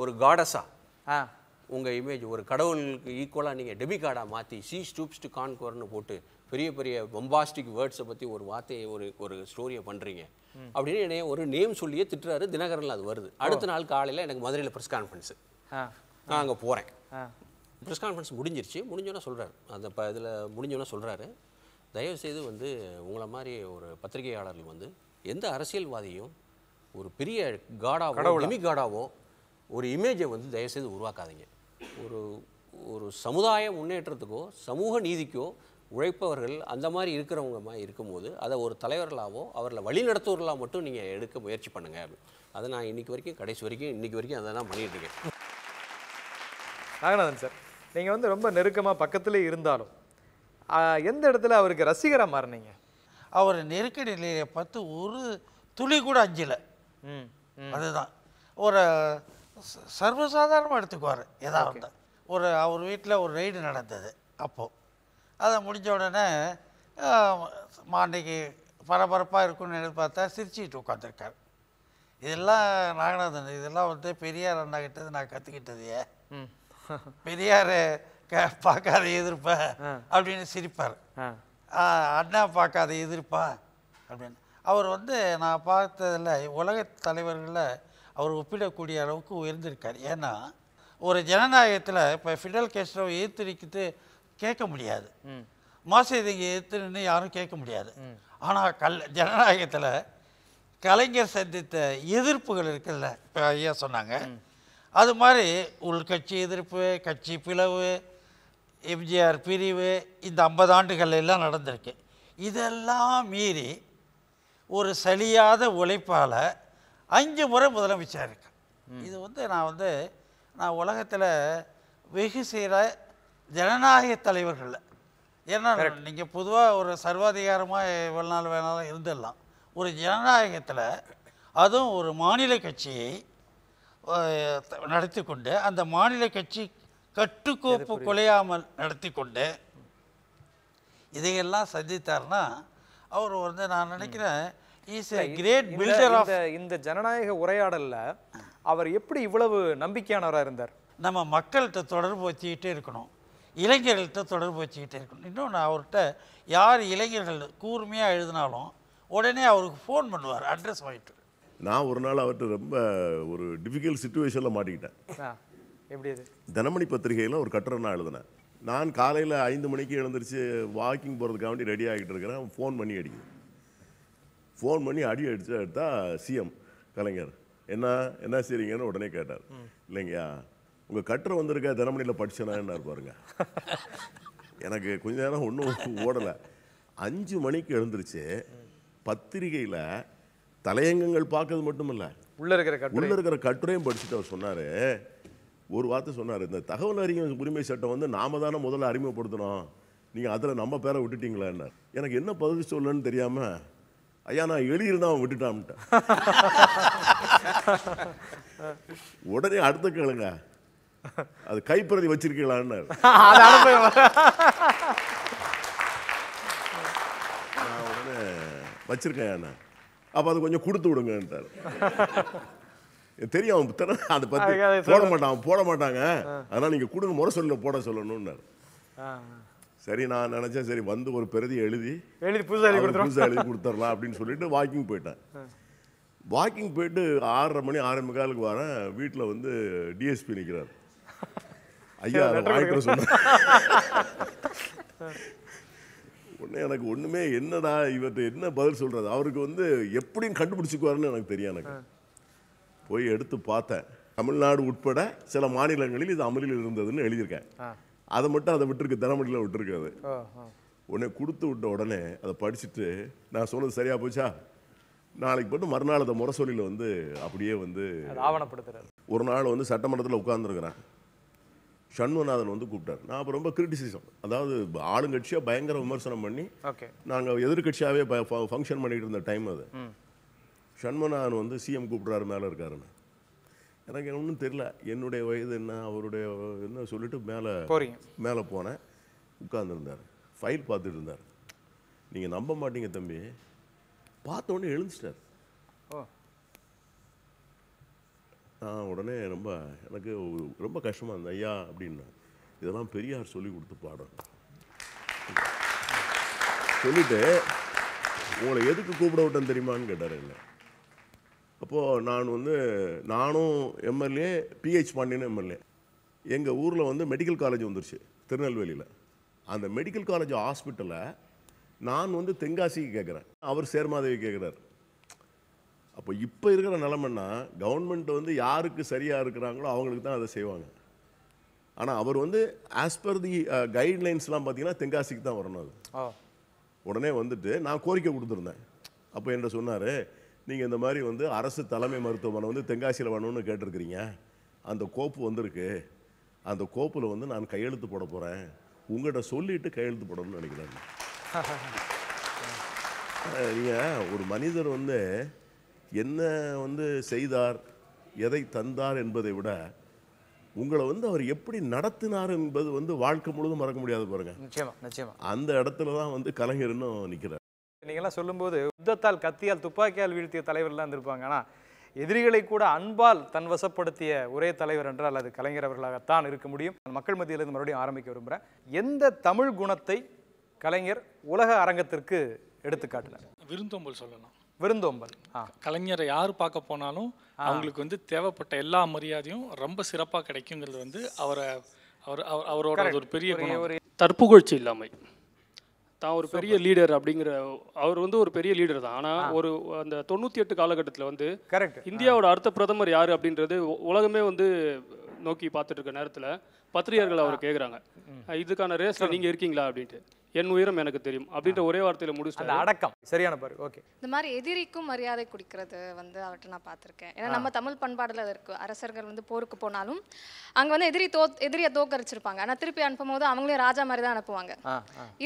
ஒரு காடஸாக உங்கள் இமேஜ் ஒரு கடவுளுக்கு ஈக்குவலாக நீங்கள் டெமிகார்டாக கார்டாக மாற்றி சி ஸ்டூப்ஸ் டு கான்குவர்னு போட்டு பெரிய பெரிய பம்பாஸ்டிக் வேர்ட்ஸை பற்றி ஒரு வார்த்தையை ஒரு ஒரு ஸ்டோரியை பண்ணுறீங்க அப்படின்னு என்னைய ஒரு நேம் சொல்லியே திட்டுறாரு தினகரனில் அது வருது அடுத்த நாள் காலையில் எனக்கு மதுரையில் ப்ரெஸ் கான்ஃபரன்ஸு நான் அங்கே போகிறேன் ப்ரெஸ் கான்ஃபரன்ஸ் முடிஞ்சிருச்சு முடிஞ்சோன்னே சொல்கிறார் அந்த இப்போ இதில் முடிஞ்சோன்னே சொல்கிறாரு தயவுசெய்து வந்து உங்களை மாதிரி ஒரு பத்திரிகையாளர்கள் வந்து எந்த அரசியல்வாதியும் ஒரு பெரிய காடாவோ லிமி காடாவோ ஒரு இமேஜை வந்து தயவுசெய்து உருவாக்காதீங்க ஒரு ஒரு சமுதாய முன்னேற்றத்துக்கோ சமூக நீதிக்கோ உழைப்பவர்கள் அந்த மாதிரி மாதிரி இருக்கும்போது அதை ஒரு தலைவர்களாவோ அவர்களை வழிநடத்துவர்களாக மட்டும் நீங்கள் எடுக்க முயற்சி பண்ணுங்கள் அதை நான் இன்றைக்கி வரைக்கும் கடைசி வரைக்கும் இன்றைக்கி வரைக்கும் அதை தான் பண்ணிட்டுருக்கேன் நாகநாதன் சார் நீங்கள் வந்து ரொம்ப நெருக்கமாக பக்கத்தில் இருந்தாலும் எந்த இடத்துல அவருக்கு ரசிகராக மாறினீங்க அவர் நெருக்கடி நிலையை பார்த்து ஒரு துளி கூட அஞ்சலை அதுதான் ஒரு சர்வசாதாரணமாக எடுத்துக்குவார் எதாவது ஒரு அவர் வீட்டில் ஒரு ரைடு நடந்தது அப்போது அதை முடிஞ்ச உடனே மாண்டிக்கு பரபரப்பாக இருக்கும்னு எதிர்பார்த்தா சிரிச்சுக்கிட்டு உட்காந்துருக்கார் இதெல்லாம் நாகநாதன் இதெல்லாம் வந்து பெரியார் அண்ணா கிட்டது நான் கற்றுக்கிட்டதையே பெரியார் க பார்க்காத எதிர்ப்பா அப்படின்னு சிரிப்பார் அண்ணா பார்க்காத எதிர்ப்பா அப்படின்னு அவர் வந்து நான் பார்த்ததில் உலக தலைவர்களில் அவர் ஒப்பிடக்கூடிய அளவுக்கு உயர்ந்திருக்கார் ஏன்னா ஒரு ஜனநாயகத்தில் இப்போ ஃபிடல் கேஸ்ட்ரோ எதிர்த்திருக்கிறது கேட்க முடியாது மாசேதிக்கு எதிர்த்து யாரும் கேட்க முடியாது ஆனால் கல் ஜனநாயகத்தில் கலைஞர் சந்தித்த எதிர்ப்புகள் இருக்குல்ல இப்போ ஐயா சொன்னாங்க அது மாதிரி உள்கட்சி எதிர்ப்பு கட்சி பிளவு எம்ஜிஆர் பிரிவு இந்த ஐம்பது ஆண்டுகள் எல்லாம் நடந்திருக்கு இதெல்லாம் மீறி ஒரு சலியாத உழைப்பால் அஞ்சு முறை முதலமைச்சர் இருக்கு இது வந்து நான் வந்து நான் உலகத்தில் வெகு சீராக ஜனநாயக தலைவர்கள் ஏன்னா நீங்கள் பொதுவாக ஒரு சர்வாதிகாரமாக எவ்வளோ நாள் வேணாலும் இருந்துடலாம் ஒரு ஜனநாயகத்தில் அதுவும் ஒரு மாநில கட்சியை நடத்தி கொண்டு அந்த மாநில கட்சி கட்டுக்கோப்பு குலையாமல் நடத்தி கொண்டு இதையெல்லாம் சந்தித்தார்னா அவர் வந்து நான் நினைக்கிறேன் கிரேட் பில்டர் ஆஃப் இந்த ஜனநாயக உரையாடலில் அவர் எப்படி இவ்வளவு நம்பிக்கையானவராக இருந்தார் நம்ம மக்கள்கிட்ட தொடர்பு வச்சுக்கிட்டே இருக்கணும் இளைஞர்கள்ட்ட தொடர்பு வச்சுக்கிட்டே இருக்கணும் இன்னொன்று அவர்கிட்ட யார் இளைஞர்கள் கூர்மையாக எழுதினாலும் உடனே அவருக்கு ஃபோன் பண்ணுவார் அட்ரஸ் வாங்கிட்டு நான் ஒரு நாள் அவர்கிட்ட ரொம்ப ஒரு டிஃபிகல்ட் சுச்சுவேஷனில் மாட்டிக்கிட்டேன் எப்படி தினமணி பத்திரிகையில் ஒரு கட்டுரை நான் எழுதினேன் நான் காலையில் ஐந்து மணிக்கு எழுந்திரிச்சு வாக்கிங் போகிறதுக்காக வேண்டி ரெடி ஆகிட்டு இருக்கிறேன் ஃபோன் பண்ணி அடிக்குது ஃபோன் பண்ணி அடி அடித்து எடுத்தால் சிஎம் கலைஞர் என்ன என்ன செய்றீங்கன்னு உடனே கேட்டார் இல்லைங்கய்யா உங்கள் கட்டுரை வந்திருக்க தினமணியில் படித்தேனான்னு பாருங்க எனக்கு கொஞ்ச நேரம் ஒன்றும் ஓடலை அஞ்சு மணிக்கு எழுந்துருச்சு பத்திரிகையில் தலையங்கங்கள் பார்க்கறது மட்டும் இல்லை உள்ளே இருக்கிற உள்ளே இருக்கிற கட்டுரையும் படிச்சுட்டு அவர் சொன்னார் ஒரு வார்த்தை சொன்னார் இந்த தகவல் அறிஞர் உரிமை சட்டம் வந்து நாம தானே முதல்ல அறிமுகப்படுத்தணும் நீங்கள் அதில் நம்ம பேரை விட்டுட்டீங்களான்னார் எனக்கு என்ன பதவி சொல்லணும்னு தெரியாமல் ஐயா நான் எழுதியிருந்தா அவன் விட்டுட்டான்ட்டேன் <laughs> உடனே அடுத்த கேளுங்க அது கைப்பிரதி வச்சிருக்கீங்களான்னு <laughs> வச்சிருக்கேன் அப்ப அது கொஞ்சம் கொடுத்து விடுங்க தெரியும் அவன் அதை பத்தி போட மாட்டான் போட மாட்டாங்க அதனால நீங்க கொடுங்க முறை சொல்ல போட சொல்லணும்னாரு சரி நான் நினைச்சேன் சரி வந்து ஒரு பிரதி எழுதி எழுதி புதுசாக எழுதி புதுசாக எழுதி கொடுத்துர்லாம் அப்படின்னு சொல்லிட்டு வாக்கிங் போயிட்டேன் வாக்கிங் போயிட்டு ஆறரை மணி ஆறு முக்காலுக்கு வரேன் வீட்டில் வந்து டிஎஸ்பி நிற்கிறார் ஐயா உடனே எனக்கு ஒண்ணுமே என்னடா இவர்கிட்ட என்ன பதில் சொல்றது அவருக்கு வந்து எப்படியும் கண்டுபிடிச்சிக்குவாருன்னு எனக்கு தெரியும் எனக்கு போய் எடுத்து பார்த்தேன் தமிழ்நாடு உட்பட சில மாநிலங்களில் இது அமலில் இருந்ததுன்னு எழுதியிருக்கேன் அதை மட்டும் அதை விட்டுருக்கு தினமணியில் விட்டுருக்காது உடனே கொடுத்து விட்ட உடனே அதை படிச்சுட்டு நான் சொன்னது சரியா போச்சா நாளைக்கு போட்டு மறுநாள் அதை முரசொலியில் வந்து அப்படியே வந்து ஒரு நாள் வந்து சட்டமன்றத்தில் உட்காந்துருக்குறேன் சண்முகநாதன் வந்து கூப்பிட்டார் நான் அப்போ ரொம்ப கிரிட்டிசிசம் அதாவது ஆளுங்கட்சியாக பயங்கர விமர்சனம் பண்ணி நாங்கள் எதிர்கட்சியாகவே ஃபங்க்ஷன் பண்ணிகிட்டு இருந்த டைம் அது சண்முகநாதன் வந்து சிஎம் கூப்பிட்றாரு மேலே இருக்காருன்னு எனக்கு ஒன்றும் தெரில என்னுடைய வயது என்ன அவருடைய என்ன சொல்லிட்டு மேலே மேலே போனேன் உட்காந்துருந்தார் ஃபைல் பார்த்துட்டு இருந்தார் நீங்கள் நம்ப மாட்டீங்க தம்பி பார்த்தோன்னே எழுந்துச்சிட்டார் நான் உடனே ரொம்ப எனக்கு ரொம்ப கஷ்டமாக இருந்தது ஐயா அப்படின்னா இதெல்லாம் பெரியார் சொல்லி கொடுத்து பாடம் சொல்லிட்டு உங்களை எதுக்கு கூப்பிட விட்டேன் தெரியுமான்னு கேட்டார் என்ன அப்போது நான் வந்து நானும் எம்எல்ஏ பிஹெச் பாண்டியனும் எம்எல்ஏ எங்கள் ஊரில் வந்து மெடிக்கல் காலேஜ் வந்துருச்சு திருநெல்வேலியில் அந்த மெடிக்கல் காலேஜ் ஹாஸ்பிட்டலை நான் வந்து தென்காசிக்கு கேட்குறேன் அவர் சேர்மாதேவி கேட்குறாரு அப்போ இப்போ இருக்கிற நிலமைன்னா கவர்மெண்ட் வந்து யாருக்கு சரியாக இருக்கிறாங்களோ அவங்களுக்கு தான் அதை செய்வாங்க ஆனால் அவர் வந்து ஆஸ் பர் தி கைட்லைன்ஸ்லாம் uh, பார்த்தீங்கன்னா தென்காசிக்கு தான் வரணும் அது உடனே வந்துட்டு நான் கோரிக்கை கொடுத்துருந்தேன் அப்போ என்ன சொன்னார் நீங்கள் இந்த மாதிரி வந்து அரசு தலைமை மருத்துவமனை வந்து தென்காசியில் வரணும்னு கேட்டிருக்கிறீங்க அந்த கோப்பு வந்திருக்கு அந்த கோப்பில் வந்து நான் கையெழுத்து போட போகிறேன் உங்கள்கிட்ட சொல்லிட்டு கையெழுத்து போடணும்னு நினைக்கிறேன் <laughs> நீங்கள் ஒரு மனிதர் வந்து என்ன வந்து செய்தார் எதை தந்தார் என்பதை விட உங்களை வந்து அவர் எப்படி நடத்தினார் என்பது வந்து வாழ்க்கை முழுவதும் மறக்க முடியாது பாருங்க நிச்சயமா அந்த இடத்துல தான் வந்து கலைஞர் இன்னும் நிற்கிறார் நீங்கள்லாம் சொல்லும்போது யுத்தத்தால் கத்தியால் துப்பாக்கியால் வீழ்த்திய தலைவர்லாம் இருந்திருப்பாங்க ஆனால் எதிரிகளை கூட அன்பால் தன் வசப்படுத்திய ஒரே தலைவர் என்றால் அது கலைஞர் அவர்களாகத்தான் இருக்க முடியும் மக்கள் மத்தியிலிருந்து மறுபடியும் ஆரம்பிக்க விரும்புகிறேன் எந்த தமிழ் குணத்தை கலைஞர் உலக அரங்கத்திற்கு எடுத்துக்காட்டினார் விருந்தோம்பல் சொல்லலாம் விருந்தோம்பல் கலைஞரை யார் பார்க்க போனாலும் அவங்களுக்கு வந்து தேவைப்பட்ட எல்லா மரியாதையும் ரொம்ப சிறப்பாக கிடைக்குங்கிறது வந்து அவரை அவர் அவரோட ஒரு பெரிய தற்புகழ்ச்சி இல்லாமை தான் ஒரு பெரிய லீடர் அப்படிங்கிற அவர் வந்து ஒரு பெரிய லீடர் தான் ஆனால் ஒரு அந்த தொண்ணூற்றி எட்டு காலகட்டத்தில் வந்து இந்தியாவோட அடுத்த பிரதமர் யார் அப்படின்றது உலகமே வந்து நோக்கி பார்த்துட்டு இருக்க நேரத்தில் பத்திரிகையாளர்கள் அவர் கேட்குறாங்க இதுக்கான ரேஸில் நீங்கள் இருக்கீங்களா அப்படின்ட்டு என் உயிரும் எனக்கு தெரியும் அப்படின்ற ஒரே வார்த்தையில முடிச்சு அடக்கம் சரியான பாரு ஓகே இந்த மாதிரி எதிரிக்கும் மரியாதை குடிக்கிறது வந்து அவர்கிட்ட நான் பார்த்துருக்கேன் ஏன்னா நம்ம தமிழ் பண்பாடுல இருக்கு அரசர்கள் வந்து போருக்கு போனாலும் அங்க வந்து எதிரி தோ எதிரியை தோக்கரிச்சிருப்பாங்க ஆனா திருப்பி அனுப்பும் போது அவங்களையும் ராஜா மாதிரி தான் அனுப்புவாங்க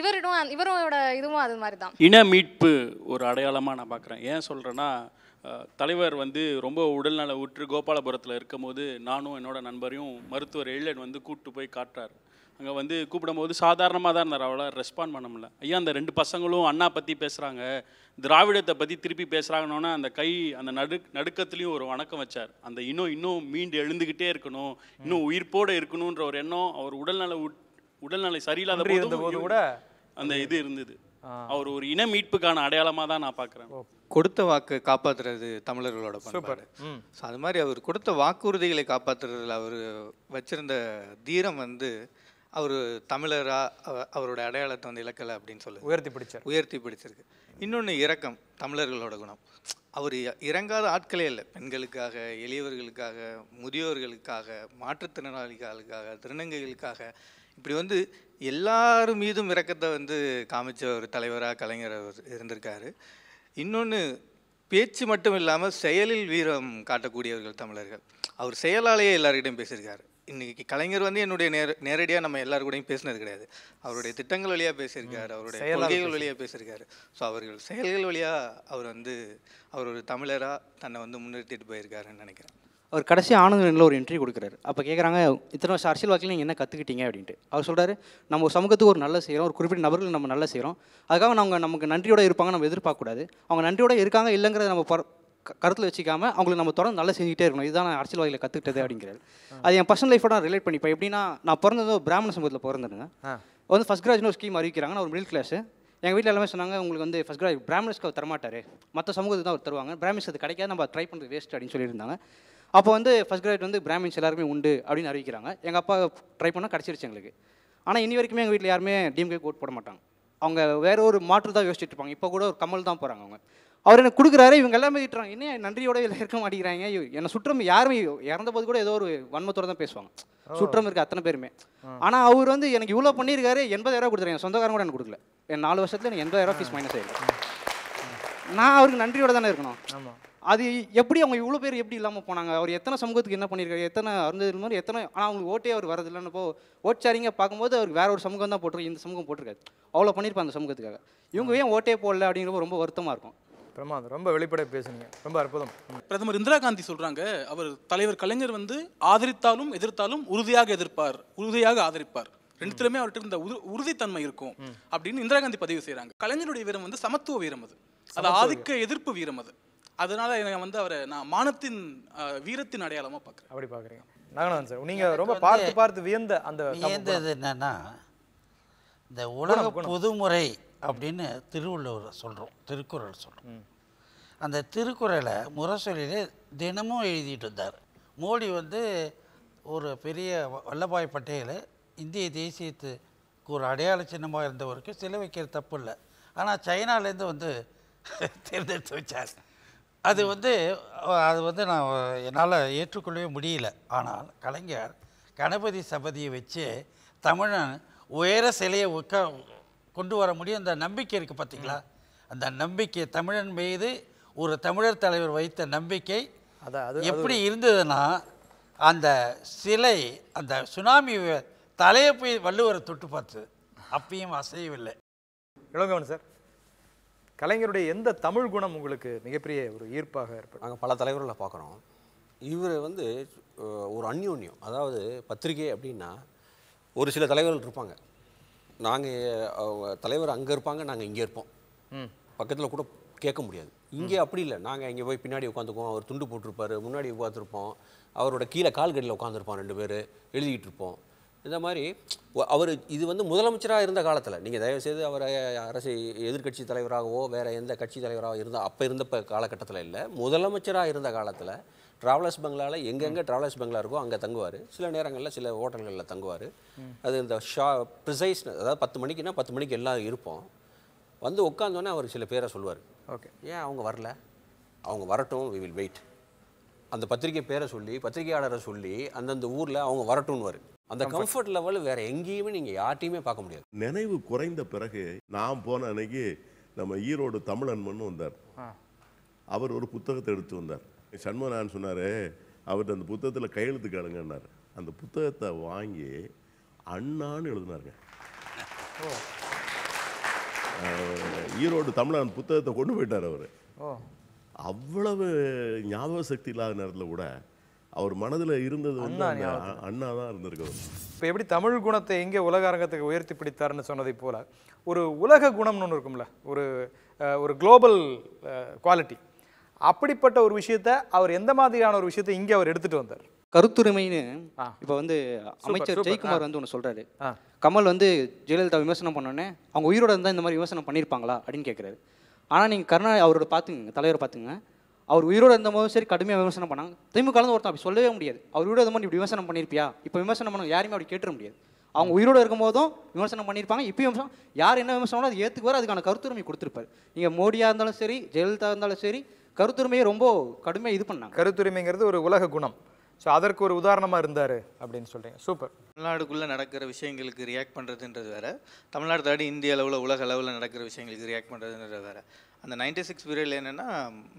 இவரிடம் இவரோட இதுவும் அது மாதிரி தான் இன மீட்பு ஒரு அடையாளமா நான் பாக்குறேன் ஏன் சொல்றேன்னா தலைவர் வந்து ரொம்ப உடல்நல உற்று கோபாலபுரத்தில் இருக்கும்போது நானும் என்னோட நண்பரையும் மருத்துவர் எழிலன் வந்து கூப்பிட்டு போய் காட்டுறாரு அங்கே வந்து கூப்பிடும்போது சாதாரணமாக தான் இருந்தார் அவ்வளோ ரெஸ்பாண்ட் பண்ண முடியல ஐயா அந்த ரெண்டு பசங்களும் அண்ணா பற்றி பேசுகிறாங்க திராவிடத்தை பற்றி திருப்பி பேசுகிறாங்கன்னொன்னே அந்த கை அந்த நடு நடுக்கத்துலேயும் ஒரு வணக்கம் வச்சார் அந்த இன்னும் இன்னும் மீண்டு எழுந்துக்கிட்டே இருக்கணும் இன்னும் உயிர்ப்போடு இருக்கணுன்ற ஒரு எண்ணம் அவர் உடல்நல உடல்நிலை சரியில்லாத போது கூட அந்த இது இருந்தது அவர் ஒரு இன மீட்புக்கான அடையாளமாக தான் நான் பார்க்குறேன் கொடுத்த வாக்கு காப்பாற்றுறது தமிழர்களோட சூப்பர் ஸோ அது மாதிரி அவர் கொடுத்த வாக்குறுதிகளை காப்பாற்றுறதுல அவர் வச்சிருந்த தீரம் வந்து அவர் தமிழராக அவரோட அடையாளத்தை வந்து இழக்கலை அப்படின்னு சொல்லு உயர்த்தி பிடிச்சார் உயர்த்தி பிடிச்சிருக்கு இன்னொன்று இறக்கம் தமிழர்களோட குணம் அவர் இறங்காத ஆட்களே இல்லை பெண்களுக்காக எளியவர்களுக்காக முதியோர்களுக்காக மாற்றுத்திறனாளிகளுக்காக திருநங்கைகளுக்காக இப்படி வந்து எல்லார் மீதும் இறக்கத்தை வந்து காமிச்ச ஒரு தலைவராக கலைஞர் அவர் இருந்திருக்காரு இன்னொன்று பேச்சு மட்டும் இல்லாமல் செயலில் வீரம் காட்டக்கூடியவர்கள் தமிழர்கள் அவர் செயலாலேயே எல்லாருக்கிட்டையும் பேசியிருக்காரு இன்னைக்கு கலைஞர் வந்து என்னுடைய நேர நேரடியாக நம்ம எல்லாரு கூடயும் பேசினது கிடையாது அவருடைய திட்டங்கள் வழியாக பேசியிருக்காரு அவருடைய கொள்கைகள் வழியாக பேசியிருக்காரு ஸோ அவர்கள் செயல்கள் வழியாக அவர் வந்து அவர் ஒரு தமிழராக தன்னை வந்து முன்னிறுத்திட்டு போயிருக்காருன்னு நினைக்கிறேன் அவர் கடைசி ஆனந்தனில் ஒரு என்ட்ரி கொடுக்குறாரு அப்போ கேட்குறாங்க இத்தனை வருஷம் அரசியல் வாக்கில் நீங்கள் என்ன கற்றுக்கிட்டீங்க அப்படின்ட்டு அவர் சொல்கிறாரு நம்ம சமூகத்துக்கு ஒரு நல்ல செய்கிறோம் ஒரு குறிப்பிட்ட நபர்கள் நம்ம நல்ல செய்கிறோம் அதுக்காக அவங்க நமக்கு நன்றியோடு இருப்பாங்க நம்ம எதிர்பார்க்கக்கூடாது அவங்க நன்றியோடு இருக்காங்க இல்லைங்கிறத நம்ம கருத்தில் வச்சிக்காமல் அவங்களை நம்ம தொடர்ந்து நல்லா செஞ்சுக்கிட்டே இருக்கணும் இதுதான் நான் வகையில் கற்றுக்கிட்டது அப்படிங்கிறது அது என் பர்சனல் லைஃபோட நான் ரிலேட் பண்ணிப்பேன் எப்படின்னா நான் பிறந்தது பிராமண சமூகத்தில் பிறந்திருந்தேன் வந்து ஃபஸ்ட் கிராஜ்னு ஒரு ஸ்கீம் அறிவிக்கிறாங்க நான் ஒரு மிடில் கிளாஸ் எங்கள் வீட்டில் எல்லாமே சொன்னாங்க உங்களுக்கு வந்து ஃபஸ்ட் கிராஜ் பிராமணஸ்க்கு அவர் தரமாட்டார் மற்ற சமூகத்துக்கு தான் அவர் தருவாங்க பிராமின்ஸ் அது கிடைக்காது நம்ம ட்ரை பண்ணுறது வேஸ்ட் அப்படின்னு சொல்லியிருந்தாங்க அப்போ வந்து ஃபஸ்ட் கிராஜ் வந்து பிராமின்ஸ் எல்லாருமே உண்டு அப்படின்னு அறிவிக்கிறாங்க எங்கள் அப்பா ட்ரை பண்ணால் கிடச்சிருச்சு எங்களுக்கு ஆனால் இனி வரைக்குமே எங்கள் வீட்டில் யாருமே டிஎம்கே ஓட் போட மாட்டாங்க அவங்க வேற ஒரு மாற்று தான் யோசிச்சுட்டு இருப்பாங்க இப்போ கூட ஒரு கமல் தான் போகிறாங்க அவங்க அவர் எனக்கு கொடுக்குறாரு இவங்க எல்லாமே திட்டுறாங்க என்ன நன்றியோட இருக்க மாட்டேங்கிறாங்க என்னை சுற்றம் யாருமே இறந்த போது கூட ஏதோ ஒரு வன்மத்தோட தான் பேசுவாங்க சுற்றம் இருக்க அத்தனை பேருமே ஆனால் அவர் வந்து எனக்கு இவ்வளோ பண்ணியிருக்காரு எண்பதாயிரம் கொடுத்துருங்க என் சொந்தக்காரங்க கூட எனக்கு கொடுக்கல என் நாலு வருஷத்தில் எனக்கு எண்பதாயிரம் ஃபீஸ் மைனஸ் ஆயிடும் நான் அவருக்கு நன்றியோட தானே இருக்கணும் அது எப்படி அவங்க இவ்வளோ பேர் எப்படி இல்லாமல் போனாங்க அவர் எத்தனை சமூகத்துக்கு என்ன பண்ணியிருக்காரு எத்தனை அருந்தது மாதிரி எத்தனை ஆனால் அவங்களுக்கு ஓட்டே அவர் வரது இல்லைன்னு ஓட்சாரிங்க பார்க்கும்போது அவருக்கு வேற ஒரு சமூகம் தான் போட்டிருக்கு இந்த சமூகம் போட்டிருக்காரு அவ்வளோ பண்ணியிருப்பாங்க அந்த சமூகத்துக்காக இவங்க ஏன் ஓட்டே போடல அப்படிங்கிறப்ப ரொம்ப வருத்தமாக இருக்கும் பிரமாதம் ரொம்ப வெளிப்படைய பேசுனீங்க ரொம்ப அற்புதம் பிரதமர் இந்திரா காந்தி சொல்றாங்க அவர் தலைவர் கலைஞர் வந்து ஆதரித்தாலும் எதிர்த்தாலும் உறுதியாக எதிர்ப்பார் உறுதியாக ஆதரிப்பார் ரெண்டுத்திலுமே அவர்கிட்ட இந்த உறுதித்தன்மை இருக்கும் அப்படின்னு இந்திரா காந்தி பதிவு செய்யறாங்க கலைஞருடைய வீரம் வந்து சமத்துவ வீரம் அது அது ஆதிக்க எதிர்ப்பு வீரம் அது அதனால நான் வந்து அவரை நான் மானத்தின் வீரத்தின் அடையாளமா பாக்குறேன் அப்படி பாக்குறீங்க நீங்க ரொம்ப பார்த்து பார்த்து வியந்த அந்த வியந்தது என்னன்னா இந்த உலக பொதுமுறை அப்படின்னு திருவள்ளுவர் சொல்கிறோம் திருக்குறள் சொல்கிறோம் அந்த திருக்குறளை முரசொலியிலே தினமும் எழுதிட்டு இருந்தார் மோடி வந்து ஒரு பெரிய வல்லபாய் பட்டேல இந்திய தேசியத்துக்கு ஒரு அடையாள சின்னமாக இருந்தவருக்கு சில வைக்கிற தப்பு இல்லை ஆனால் சைனாலேருந்து வந்து <laughs> தேர்ந்தெடுத்து வச்சார் அது வந்து அது வந்து நான் என்னால் ஏற்றுக்கொள்ளவே முடியல ஆனால் கலைஞர் கணபதி சபதியை வச்சு தமிழன் உயர சிலையை உட்கா கொண்டு வர முடியும் அந்த நம்பிக்கை இருக்குது பார்த்திங்களா அந்த நம்பிக்கை தமிழன் மீது ஒரு தமிழர் தலைவர் வைத்த நம்பிக்கை எப்படி இருந்ததுன்னா அந்த சிலை அந்த சுனாமி தலையை போய் வள்ளுவரை தொட்டு பார்த்து அப்பயும் அசையவில்லை இளங்கவன் சார் கலைஞருடைய எந்த தமிழ் குணம் உங்களுக்கு மிகப்பெரிய ஒரு ஈர்ப்பாக ஏற்படும் நாங்கள் பல தலைவர்களை பார்க்குறோம் இவர் வந்து ஒரு அந்யோன்யம் அதாவது பத்திரிகை அப்படின்னா ஒரு சில தலைவர்கள் இருப்பாங்க நாங்கள் தலைவர் அங்கே இருப்பாங்க நாங்கள் இங்கே இருப்போம் பக்கத்தில் கூட கேட்க முடியாது இங்கே அப்படி இல்லை நாங்கள் இங்கே போய் பின்னாடி உட்காந்துக்குவோம் அவர் துண்டு போட்டிருப்பார் முன்னாடி உட்காந்துருப்போம் அவரோட கீழே கால்கடியில் உட்காந்துருப்போம் ரெண்டு பேர் எழுதிக்கிட்டு இருப்போம் இந்த மாதிரி அவர் இது வந்து முதலமைச்சராக இருந்த காலத்தில் நீங்கள் தயவுசெய்து அவரை அரசு எதிர்கட்சி தலைவராகவோ வேறு எந்த கட்சி தலைவராகவோ இருந்தால் அப்போ இருந்த காலகட்டத்தில் இல்லை முதலமைச்சராக இருந்த காலத்தில் ட்ராவலர்ஸ் பங்களாவில் எங்கெங்கே ட்ராவலர்ஸ் பங்களா இருக்கோ அங்கே தங்குவார் சில நேரங்களில் சில ஹோட்டல்களில் தங்குவார் அது இந்த ஷா ப்ரிசைஸ் அதாவது பத்து மணிக்குன்னா பத்து மணிக்கு எல்லாம் இருப்போம் வந்து உட்காந்தோன்னே அவர் சில பேரை சொல்லுவார் ஓகே ஏன் அவங்க வரல அவங்க வரட்டும் வி வில் வெயிட் அந்த பத்திரிகை பேரை சொல்லி பத்திரிகையாளரை சொல்லி அந்தந்த ஊரில் அவங்க வரட்டும்னு வரும் அந்த கம்ஃபர்ட் லெவல் வேற எங்கேயுமே நீங்கள் யார்ட்டையுமே பார்க்க முடியாது நினைவு குறைந்த பிறகு நான் போன அன்னைக்கு நம்ம ஈரோடு தமிழன்மன் வந்தார் அவர் ஒரு புத்தகத்தை எடுத்து வந்தார் சண்முகநாதன் சொன்னார் அவர்கிட்ட அந்த புத்தகத்தில் கையெழுத்து காடுங்கன்னார் அந்த புத்தகத்தை வாங்கி அண்ணான்னு எழுதினாருங்க ஈரோடு தமிழன் புத்தகத்தை கொண்டு போயிட்டார் அவர் அவ்வளவு ஞாபக சக்தி இல்லாத நேரத்தில் கூட அவர் மனதில் இருந்தது வந்து அண்ணா தான் இருந்திருக்கு இப்போ எப்படி தமிழ் குணத்தை எங்கே உலக அரங்கத்துக்கு உயர்த்தி பிடித்தார்னு சொன்னதை போல் ஒரு உலக குணம்னு ஒன்று இருக்கும்ல ஒரு ஒரு குளோபல் குவாலிட்டி அப்படிப்பட்ட ஒரு விஷயத்த அவர் எந்த மாதிரியான ஒரு விஷயத்த இங்கே அவர் எடுத்துட்டு வந்தார் கருத்துரிமைன்னு இப்போ வந்து அமைச்சர் ஜெயக்குமார் வந்து ஒன்று சொல்கிறாரு கமல் வந்து ஜெயலலிதா விமர்சனம் பண்ணோன்னே அவங்க உயிரோட இருந்தால் இந்த மாதிரி விமர்சனம் பண்ணியிருப்பாங்களா அப்படின்னு கேட்குறாரு ஆனால் நீங்கள் கருணா அவரோட பார்த்துங்க தலைவரை பார்த்துங்க அவர் உயிரோட இருந்தபோது சரி கடுமையாக விமர்சனம் பண்ணாங்க திமுக கலந்து ஒருத்தன் அப்படி சொல்லவே முடியாது அவர் உயிரோட மாதிரி இப்படி விமர்சனம் பண்ணியிருப்பியா இப்போ விமர்சனம் பண்ண யாருமே அப்படி கேட்டுற முடியாது அவங்க உயிரோடு இருக்கும்போதும் விமர்சனம் பண்ணியிருப்பாங்க இப்போயும் விமர்சனம் யார் என்ன விமர்சனம் அது ஏற்றுக்குவார் அதுக்கான கருத்துரிமை கொடுத்துருப்பார் நீங்கள் மோடியாக இருந்தாலும் சரி ஜெயலலிதா இருந்தாலும் சரி கருத்துரிமையை ரொம்ப கடுமையாக இது பண்ணாங்க கருத்துரிமைங்கிறது ஒரு உலக குணம் ஸோ அதற்கு ஒரு உதாரணமாக இருந்தார் அப்படின்னு சொல்கிறீங்க சூப்பர் தமிழ்நாடுக்குள்ளே நடக்கிற விஷயங்களுக்கு ரியாக்ட் பண்ணுறதுன்றது வேறு தமிழ்நாடு தாடி இந்திய அளவில் உலக அளவில் நடக்கிற விஷயங்களுக்கு ரியாக்ட் பண்ணுறதுன்றது வேறு அந்த நைன்டி சிக்ஸ் பீரியடில் என்னென்னா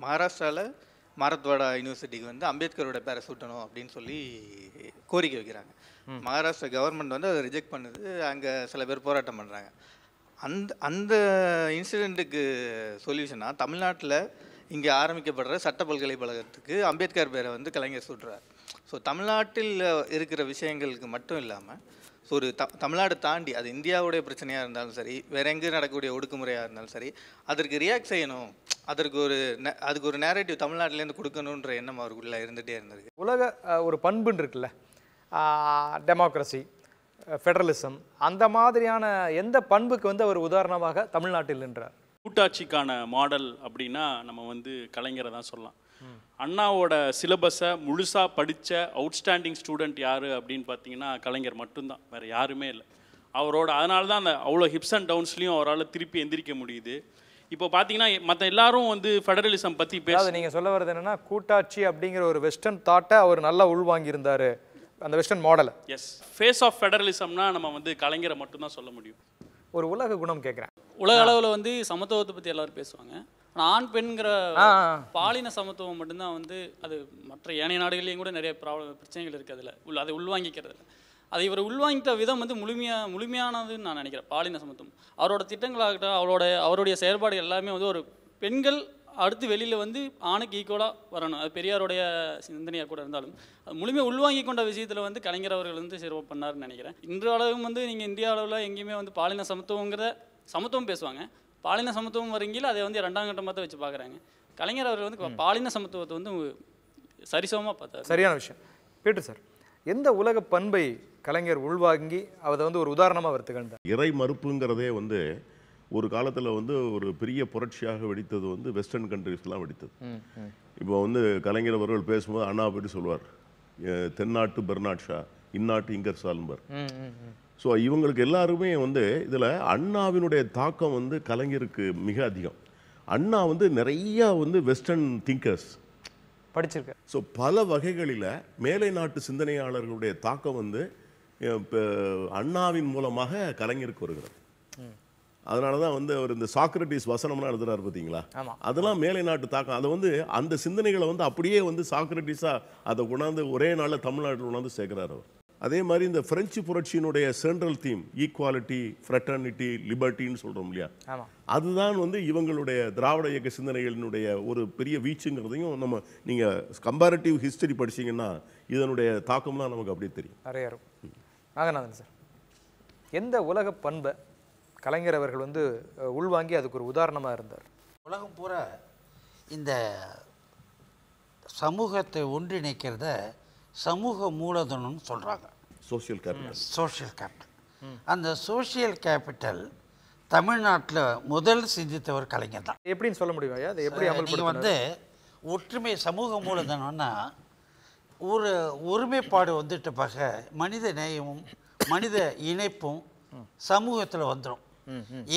மகாராஷ்டிராவில் மாரத்வாடா யூனிவர்சிட்டிக்கு வந்து அம்பேத்கரோட பேரை சூட்டணும் அப்படின்னு சொல்லி கோரிக்கை வைக்கிறாங்க மகாராஷ்டிரா கவர்மெண்ட் வந்து அதை ரிஜெக்ட் பண்ணுது அங்கே சில பேர் போராட்டம் பண்ணுறாங்க அந்த அந்த இன்சிடெண்ட்டுக்கு சொல்யூஷனாக தமிழ்நாட்டில் இங்கே ஆரம்பிக்கப்படுற சட்ட பல்கலைக்கழகத்துக்கு அம்பேத்கர் பேரை வந்து கலைஞர் சொல்கிறார் ஸோ தமிழ்நாட்டில் இருக்கிற விஷயங்களுக்கு மட்டும் இல்லாமல் ஸோ ஒரு த தமிழ்நாடு தாண்டி அது இந்தியாவுடைய பிரச்சனையாக இருந்தாலும் சரி வேறு எங்கே நடக்கக்கூடிய ஒடுக்குமுறையாக இருந்தாலும் சரி அதற்கு ரியாக்ட் செய்யணும் அதற்கு ஒரு அதுக்கு ஒரு நேரட்டிவ் தமிழ்நாட்டிலேருந்து கொடுக்கணுன்ற எண்ணம் அவருக்குள்ளே இருந்துகிட்டே இருந்திருக்கு உலக ஒரு பண்புன்னு இருக்குல்ல டெமோக்ரஸி ஃபெடரலிசம் அந்த மாதிரியான எந்த பண்புக்கு வந்து அவர் உதாரணமாக தமிழ்நாட்டில் நின்றார் கூட்டாட்சிக்கான மாடல் அப்படின்னா நம்ம வந்து கலைஞரை தான் சொல்லலாம் அண்ணாவோட சிலபஸை முழுசாக படித்த அவுட்ஸ்டாண்டிங் ஸ்டூடெண்ட் யார் அப்படின்னு பார்த்தீங்கன்னா கலைஞர் மட்டும்தான் வேறு யாருமே இல்லை அவரோட அதனால தான் அந்த அவ்வளோ ஹிப்ஸ் அண்ட் டவுன்ஸ்லேயும் அவரால் திருப்பி எந்திரிக்க முடியுது இப்போ பார்த்தீங்கன்னா மற்ற எல்லாரும் வந்து ஃபெடரலிசம் பற்றி பேச நீங்கள் சொல்ல வர்றது என்னென்னா கூட்டாட்சி அப்படிங்கிற ஒரு வெஸ்டர்ன் தாட்டை அவர் நல்லா உள்வாங்கியிருந்தார் அந்த வெஸ்டர்ன் மாடலை எஸ் ஃபேஸ் ஆஃப் ஃபெடரலிசம்னா நம்ம வந்து கலைஞரை மட்டும்தான் சொல்ல முடியும் ஒரு உலக குணம் கேட்குறேன் உலக அளவில் வந்து சமத்துவத்தை பற்றி எல்லாரும் பேசுவாங்க ஆனால் ஆண் பெண்கிற பாலின சமத்துவம் மட்டும்தான் வந்து அது மற்ற ஏனைய நாடுகள்லேயும் கூட நிறைய ப்ராப்ளம் பிரச்சனைகள் இருக்குது அதில் உள்ள அதை உள்வாங்கிக்கிறதுல அதை இவர் உள்வாங்கிட்ட விதம் வந்து முழுமையாக முழுமையானதுன்னு நான் நினைக்கிறேன் பாலின சமத்துவம் அவரோட திட்டங்களாகட்டும் அவரோட அவருடைய செயல்பாடு எல்லாமே வந்து ஒரு பெண்கள் அடுத்து வெளியில் வந்து ஆணுக்கு ஈக்குவலாக வரணும் அது பெரியாருடைய சிந்தனையாக கூட இருந்தாலும் அது முழுமையாக உள்வாங்கி கொண்ட விஷயத்தில் வந்து கலைஞர் அவர்கள் வந்து சிறப்பு பண்ணார்னு நினைக்கிறேன் இன்று அளவும் வந்து நீங்கள் இந்தியா அளவில் எங்கேயுமே வந்து பாலின சமத்துவங்கிற சமத்துவம் பேசுவாங்க பாலின சமத்துவம் வரீங்கள அதை வந்து ரெண்டாம் கட்டமாக தான் வச்சு பார்க்குறாங்க கலைஞர் அவர்கள் வந்து பாலின சமத்துவத்தை வந்து சரிசமமாக பார்த்தா சரியான விஷயம் பேட்டு சார் எந்த உலக பண்பை கலைஞர் உள்வாங்கி அதை வந்து ஒரு உதாரணமாக அவர் இறை மறுப்புங்கிறதே வந்து ஒரு காலத்தில் வந்து ஒரு பெரிய புரட்சியாக வெடித்தது வந்து வெஸ்டர்ன் கண்ட்ரிஸ்லாம் வெடித்தது இப்போ வந்து கலைஞர் அவர்கள் பேசும்போது அண்ணா போயிட்டு சொல்லுவார் தென்னாட்டு பெர்னாட் இந்நாட்டு இங்கர் சால்பர் ஸோ இவங்களுக்கு எல்லாருமே வந்து இதில் அண்ணாவினுடைய தாக்கம் வந்து கலைஞருக்கு மிக அதிகம் அண்ணா வந்து நிறையா வந்து வெஸ்டர்ன் திங்கர்ஸ் படிச்சிருக்க ஸோ பல வகைகளில் மேலை நாட்டு சிந்தனையாளர்களுடைய தாக்கம் வந்து அண்ணாவின் மூலமாக கலைஞருக்கு வருகிறது அதனால தான் வந்து அவர் இந்த சாக்ரட்டிஸ் வசனம்லாம் எழுதுறாரு பார்த்தீங்களா அதெல்லாம் மேலை நாட்டு தாக்கம் அதை வந்து அந்த சிந்தனைகளை வந்து அப்படியே வந்து சாக்ரட்டிஸாக அதை உணர்ந்து ஒரே நாளில் தமிழ்நாட்டில் உணர்ந்து சேர்க்குறார் அவர் அதே மாதிரி இந்த பிரெஞ்சு புரட்சியினுடைய சென்ட்ரல் தீம் ஈக்குவாலிட்டி ஃப்ரெட்டர்னிட்டி லிபர்ட்டின்னு சொல்கிறோம் இல்லையா அதுதான் வந்து இவங்களுடைய திராவிட இயக்க சிந்தனைகளினுடைய ஒரு பெரிய வீச்சுங்கிறதையும் நம்ம நீங்கள் கம்பேரட்டிவ் ஹிஸ்டரி படிச்சிங்கன்னா இதனுடைய தாக்கம்லாம் நமக்கு அப்படியே தெரியும் நிறைய இருக்கும் சார் எந்த உலக பண்பை கலைஞர் அவர்கள் வந்து உள்வாங்கி அதுக்கு ஒரு உதாரணமாக இருந்தார் உலகம் பூரா இந்த சமூகத்தை ஒன்றிணைக்கிறத சமூக மூலதனம்னு சொல்கிறாங்க சோஷியல் கேபிட்டல் சோஷியல் கேபிட்டல் அந்த சோஷியல் கேபிட்டல் தமிழ்நாட்டில் முதல் சிந்தித்தவர் கலைஞர் தான் எப்படின்னு சொல்ல முடியும் அது எப்படி நீங்கள் வந்து ஒற்றுமை சமூக மூலதனம்னா ஒரு ஒருமைப்பாடு வந்துட்ட பக மனித நேயமும் மனித இணைப்பும் சமூகத்தில் வந்துடும்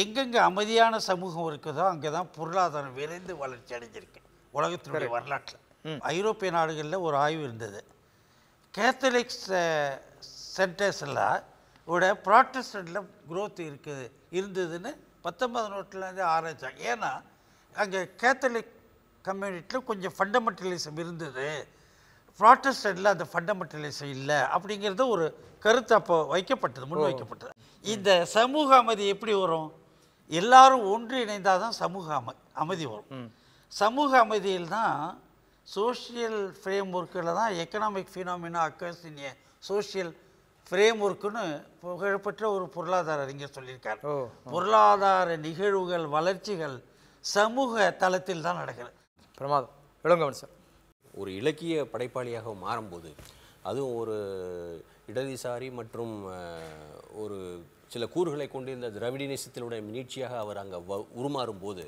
எங்கெங்கே அமைதியான சமூகம் இருக்குதோ அங்கே தான் பொருளாதாரம் விரைந்து வளர்ச்சி அடைஞ்சிருக்கு உலகத்தினுடைய வரலாற்றில் ஐரோப்பிய நாடுகளில் ஒரு ஆய்வு இருந்தது கேத்தலிக்ஸ் சென்டர்ஸில் விட ப்ராட்டஸ்டண்ட்டில் குரோத் இருக்குது இருந்ததுன்னு பத்தொன்பது நோட்டிலேருந்து ஆராய்ச்சாங்க ஏன்னா அங்கே கேத்தலிக் கம்யூனிட்டியில் கொஞ்சம் ஃபண்டமெண்டலிசம் இருந்தது ப்ராட்டஸ்டன்டில் அந்த ஃபண்டமெண்டலிசம் இல்லை அப்படிங்கிறது ஒரு கருத்து அப்போ வைக்கப்பட்டது முன் வைக்கப்பட்டது இந்த சமூக அமைதி எப்படி வரும் எல்லாரும் ஒன்று இணைந்தால் தான் சமூக அமைதி வரும் சமூக அமைதியில் தான் சோஷியல் ஃப்ரேம் ஒர்க்கில் தான் economic phenomena occurs in a social ஃப்ரேம் ஒர்க்குன்னு புகழ்பெற்ற ஒரு பொருளாதார அறிஞர் சொல்லியிருக்கார் பொருளாதார நிகழ்வுகள் வளர்ச்சிகள் சமூக தளத்தில் தான் நடக்கிறது பிரமாதம் சார் ஒரு இலக்கிய படைப்பாளியாக மாறும்போது அதுவும் ஒரு இடதுசாரி மற்றும் ஒரு சில கூறுகளை கொண்டு இந்த நேசத்தினுடைய நீட்சியாக அவர் அங்கே வ உருமாறும் போது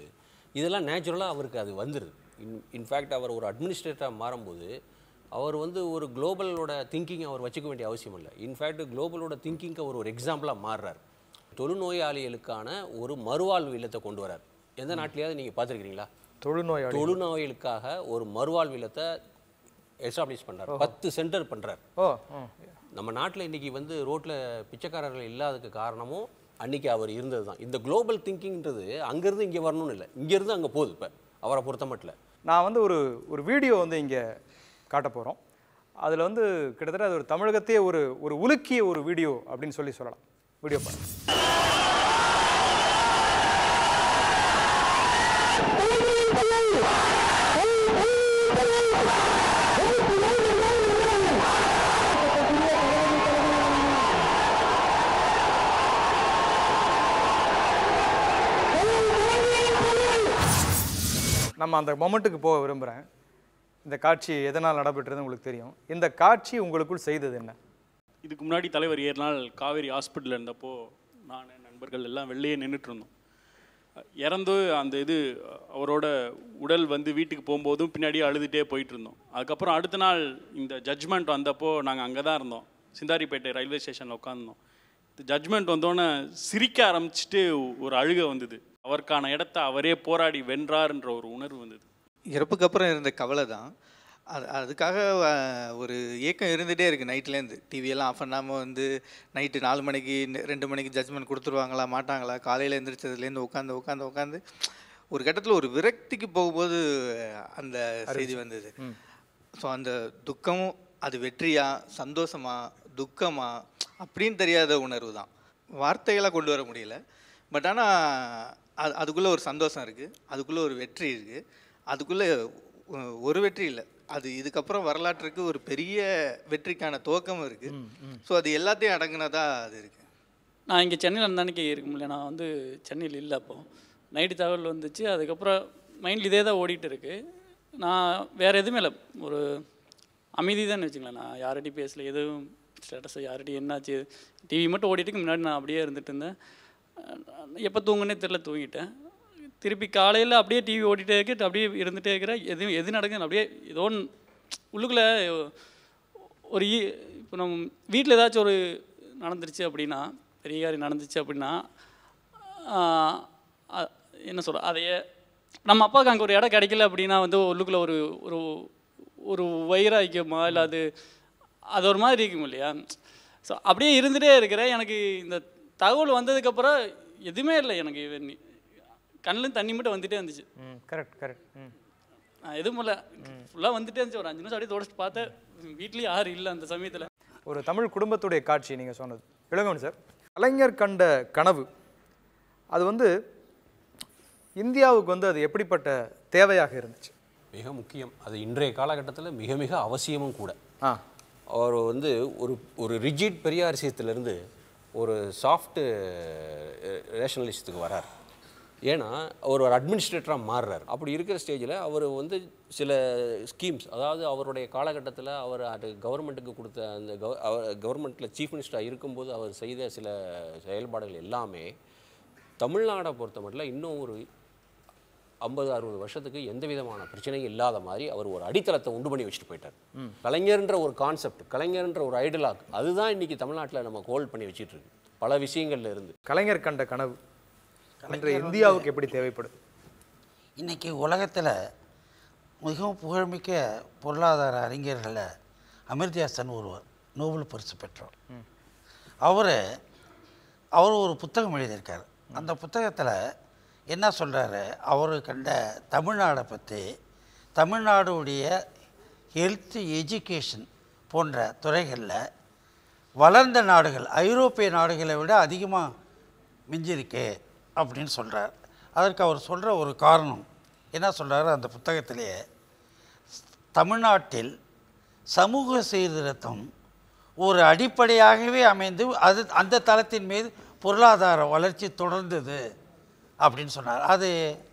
இதெல்லாம் நேச்சுரலாக அவருக்கு அது வந்துடுது இன் இன்ஃபேக்ட் அவர் ஒரு அட்மினிஸ்ட்ரேட்டராக மாறும்போது அவர் வந்து ஒரு குளோபலோட திங்கிங் அவர் வச்சுக்க வேண்டிய அவசியம் இல்லை இன்ஃபேக்ட் குளோபலோட திங்கிங்க்கு அவர் ஒரு எக்ஸாம்பிளாக மாறுறார் தொழுநோயாளிகளுக்கான ஒரு மறுவாழ்வு இல்லத்தை கொண்டு வரார் எந்த நாட்டிலேயாவது நீங்கள் பார்த்துருக்கிறீங்களா தொழுநோய் தொழுநோய்களுக்காக ஒரு மறுவாழ்வு இல்லத்தை எஸ்டாப்ளிஷ் பண்ணுறாரு பத்து சென்டர் பண்ணுறார் நம்ம நாட்டில் இன்றைக்கி வந்து ரோட்டில் பிச்சைக்காரர்கள் இல்லாததுக்கு காரணமும் அன்றைக்கி அவர் இருந்தது தான் இந்த குளோபல் திங்கிங்றது அங்கேருந்து இங்கே வரணும்னு இல்லை இங்கேருந்து அங்கே போகுது இப்போ அவரை பொறுத்த மட்டும் நான் வந்து ஒரு ஒரு வீடியோ வந்து இங்கே காட்ட போகிறோம் அதில் வந்து கிட்டத்தட்ட அது ஒரு தமிழகத்தையே ஒரு ஒரு உலுக்கிய ஒரு வீடியோ அப்படின்னு சொல்லி சொல்லலாம் வீடியோ பார்த்து நம்ம அந்த மொமெண்ட்டுக்கு போக விரும்புகிறேன் இந்த காட்சி எதனால் நடைபெற்றது உங்களுக்கு தெரியும் இந்த காட்சி உங்களுக்குள் செய்தது என்ன இதுக்கு முன்னாடி தலைவர் ஏறுநாள் நாள் காவேரி ஹாஸ்பிட்டலில் இருந்தப்போ நான் என் நண்பர்கள் எல்லாம் வெளியே நின்றுட்டுருந்தோம் இருந்தோம் இறந்து அந்த இது அவரோட உடல் வந்து வீட்டுக்கு போகும்போதும் பின்னாடியே அழுதுகிட்டே போயிட்டு இருந்தோம் அதுக்கப்புறம் அடுத்த நாள் இந்த ஜட்ஜ்மெண்ட் வந்தப்போ நாங்கள் அங்கே தான் இருந்தோம் சிந்தாரிப்பேட்டை ரயில்வே ஸ்டேஷனில் உட்காந்துருந்தோம் இந்த ஜட்ஜ்மெண்ட் வந்தோன்னே சிரிக்க ஆரம்பிச்சுட்டு ஒரு அழுகை வந்தது அவருக்கான இடத்த அவரே போராடி வென்றார்ன்ற ஒரு உணர்வு வந்தது இறப்புக்கு அப்புறம் இருந்த கவலை தான் அது அதுக்காக ஒரு ஏக்கம் இருந்துகிட்டே இருக்குது நைட்லேருந்து டிவியெல்லாம் ஆஃப் பண்ணாமல் வந்து நைட்டு நாலு மணிக்கு ரெண்டு மணிக்கு ஜட்ஜ்மெண்ட் கொடுத்துருவாங்களா மாட்டாங்களா காலையில் எழுந்திரிச்சதுலேருந்து உட்காந்து உட்காந்து உட்காந்து ஒரு கட்டத்தில் ஒரு விரக்திக்கு போகும்போது அந்த செய்தி வந்தது ஸோ அந்த துக்கமும் அது வெற்றியா சந்தோஷமா துக்கமா அப்படின்னு தெரியாத உணர்வு தான் வார்த்தைகளாக கொண்டு வர முடியல பட் ஆனால் அது அதுக்குள்ளே ஒரு சந்தோஷம் இருக்குது அதுக்குள்ளே ஒரு வெற்றி இருக்குது அதுக்குள்ளே ஒரு வெற்றி இல்லை அது இதுக்கப்புறம் வரலாற்றுக்கு ஒரு பெரிய வெற்றிக்கான துவக்கமும் இருக்குது ஸோ அது எல்லாத்தையும் அடங்கினதா அது இருக்குது நான் இங்கே சென்னையில் இருந்தானிக்கே இருக்க முடியல நான் வந்து சென்னையில் இல்லை அப்போது நைட்டு தகவல் வந்துச்சு அதுக்கப்புறம் மைண்டில் இதே தான் ஓடிட்டு இருக்குது நான் வேறு எதுவுமே இல்லை ஒரு அமைதி தான் வச்சுங்களேன் நான் யார்கிட்டையும் பேசல எதுவும் ஸ்டேட்டஸை யார்கிட்டையும் என்னாச்சு டிவி மட்டும் ஓடிட்டுக்கு முன்னாடி நான் அப்படியே இருந்துகிட்டு இருந்தேன் எப்போ தூங்குனே தெரில தூங்கிட்டேன் திருப்பி காலையில் அப்படியே டிவி ஓடிட்டே இருக்கு அப்படியே இருந்துகிட்டே இருக்கிறேன் எதுவும் எது நடக்குது அப்படியே ஏதோ உள்ளுக்குள்ளே ஒரு இப்போ நம்ம வீட்டில் ஏதாச்சும் ஒரு நடந்துருச்சு அப்படின்னா பெரிய காரியம் நடந்துச்சு அப்படின்னா என்ன சொல்கிற அதையே நம்ம அப்பாவுக்கு அங்கே ஒரு இடம் கிடைக்கல அப்படின்னா வந்து உள்ளுக்குள்ளே ஒரு ஒரு ஒரு வைராக்கியமா இல்லை அது அது ஒரு மாதிரி இருக்கும் இல்லையா ஸோ அப்படியே இருந்துகிட்டே இருக்கிறேன் எனக்கு இந்த தகவல் வந்ததுக்கப்புறம் எதுவுமே இல்லை எனக்கு கண்ணிலும் தண்ணி மட்டும் வந்துட்டே இருந்துச்சு கரெக்ட் கரெக்ட் எதுவும் இல்லை ஃபுல்லாக வந்துட்டே இருந்துச்சு ஒரு அஞ்சு நிமிஷம் அப்படியே தொடச்சிட்டு பார்த்தேன் வீட்லேயும் யாரும் இல்லை அந்த சமயத்தில் ஒரு தமிழ் குடும்பத்துடைய காட்சி நீங்கள் சொன்னது விளங்கணும் சார் கலைஞர் கண்ட கனவு அது வந்து இந்தியாவுக்கு வந்து அது எப்படிப்பட்ட தேவையாக இருந்துச்சு மிக முக்கியம் அது இன்றைய காலகட்டத்தில் மிக மிக அவசியமும் கூட அவர் வந்து ஒரு ஒரு ரிஜிட் பெரியார் ஒரு சாஃப்ட்டு ரேஷனலிஸ்டத்துக்கு வரார் ஏன்னா அவர் ஒரு அட்மினிஸ்ட்ரேட்டராக மாறுறார் அப்படி இருக்கிற ஸ்டேஜில் அவர் வந்து சில ஸ்கீம்ஸ் அதாவது அவருடைய காலகட்டத்தில் அவர் அது கவர்மெண்ட்டுக்கு கொடுத்த அந்த கவ அவர் கவர்மெண்ட்டில் சீஃப் மினிஸ்டராக இருக்கும்போது அவர் செய்த சில செயல்பாடுகள் எல்லாமே தமிழ்நாடை பொறுத்த மட்டும் இன்னும் ஒரு ஐம்பது அறுபது வருஷத்துக்கு எந்த விதமான பிரச்சனையும் இல்லாத மாதிரி அவர் ஒரு அடித்தளத்தை உண்டு பண்ணி வச்சுட்டு போயிட்டார் கலைஞர்ன்ற ஒரு கான்செப்ட் கலைஞர்ன்ற ஒரு ஐடலாக் அதுதான் இன்னைக்கு தமிழ்நாட்டில் நம்ம ஹோல்ட் பண்ணி வச்சுட்டு இருக்கு பல விஷயங்கள்ல இருந்து கலைஞர் கண்ட கனவு கலைஞர் இந்தியாவுக்கு எப்படி தேவைப்படும் இன்றைக்கி உலகத்தில் மிகவும் புகழ்மிக்க பொருளாதார அறிஞர்களில் அமிர்தியாசன் ஒருவர் நோபல் பரிசு பெற்றோர் அவர் அவர் ஒரு புத்தகம் எழுதியிருக்கார் அந்த புத்தகத்தில் என்ன சொல்கிறாரு அவர் கண்ட தமிழ்நாடை பற்றி தமிழ்நாடுடைய ஹெல்த் எஜுகேஷன் போன்ற துறைகளில் வளர்ந்த நாடுகள் ஐரோப்பிய நாடுகளை விட அதிகமாக மிஞ்சிருக்கு அப்படின்னு சொல்கிறார் அதற்கு அவர் சொல்கிற ஒரு காரணம் என்ன சொல்கிறாரு அந்த புத்தகத்திலேயே தமிழ்நாட்டில் சமூக சீர்திருத்தம் ஒரு அடிப்படையாகவே அமைந்து அது அந்த தளத்தின் மீது பொருளாதார வளர்ச்சி தொடர்ந்தது அப்படின்னு சொன்னார் அது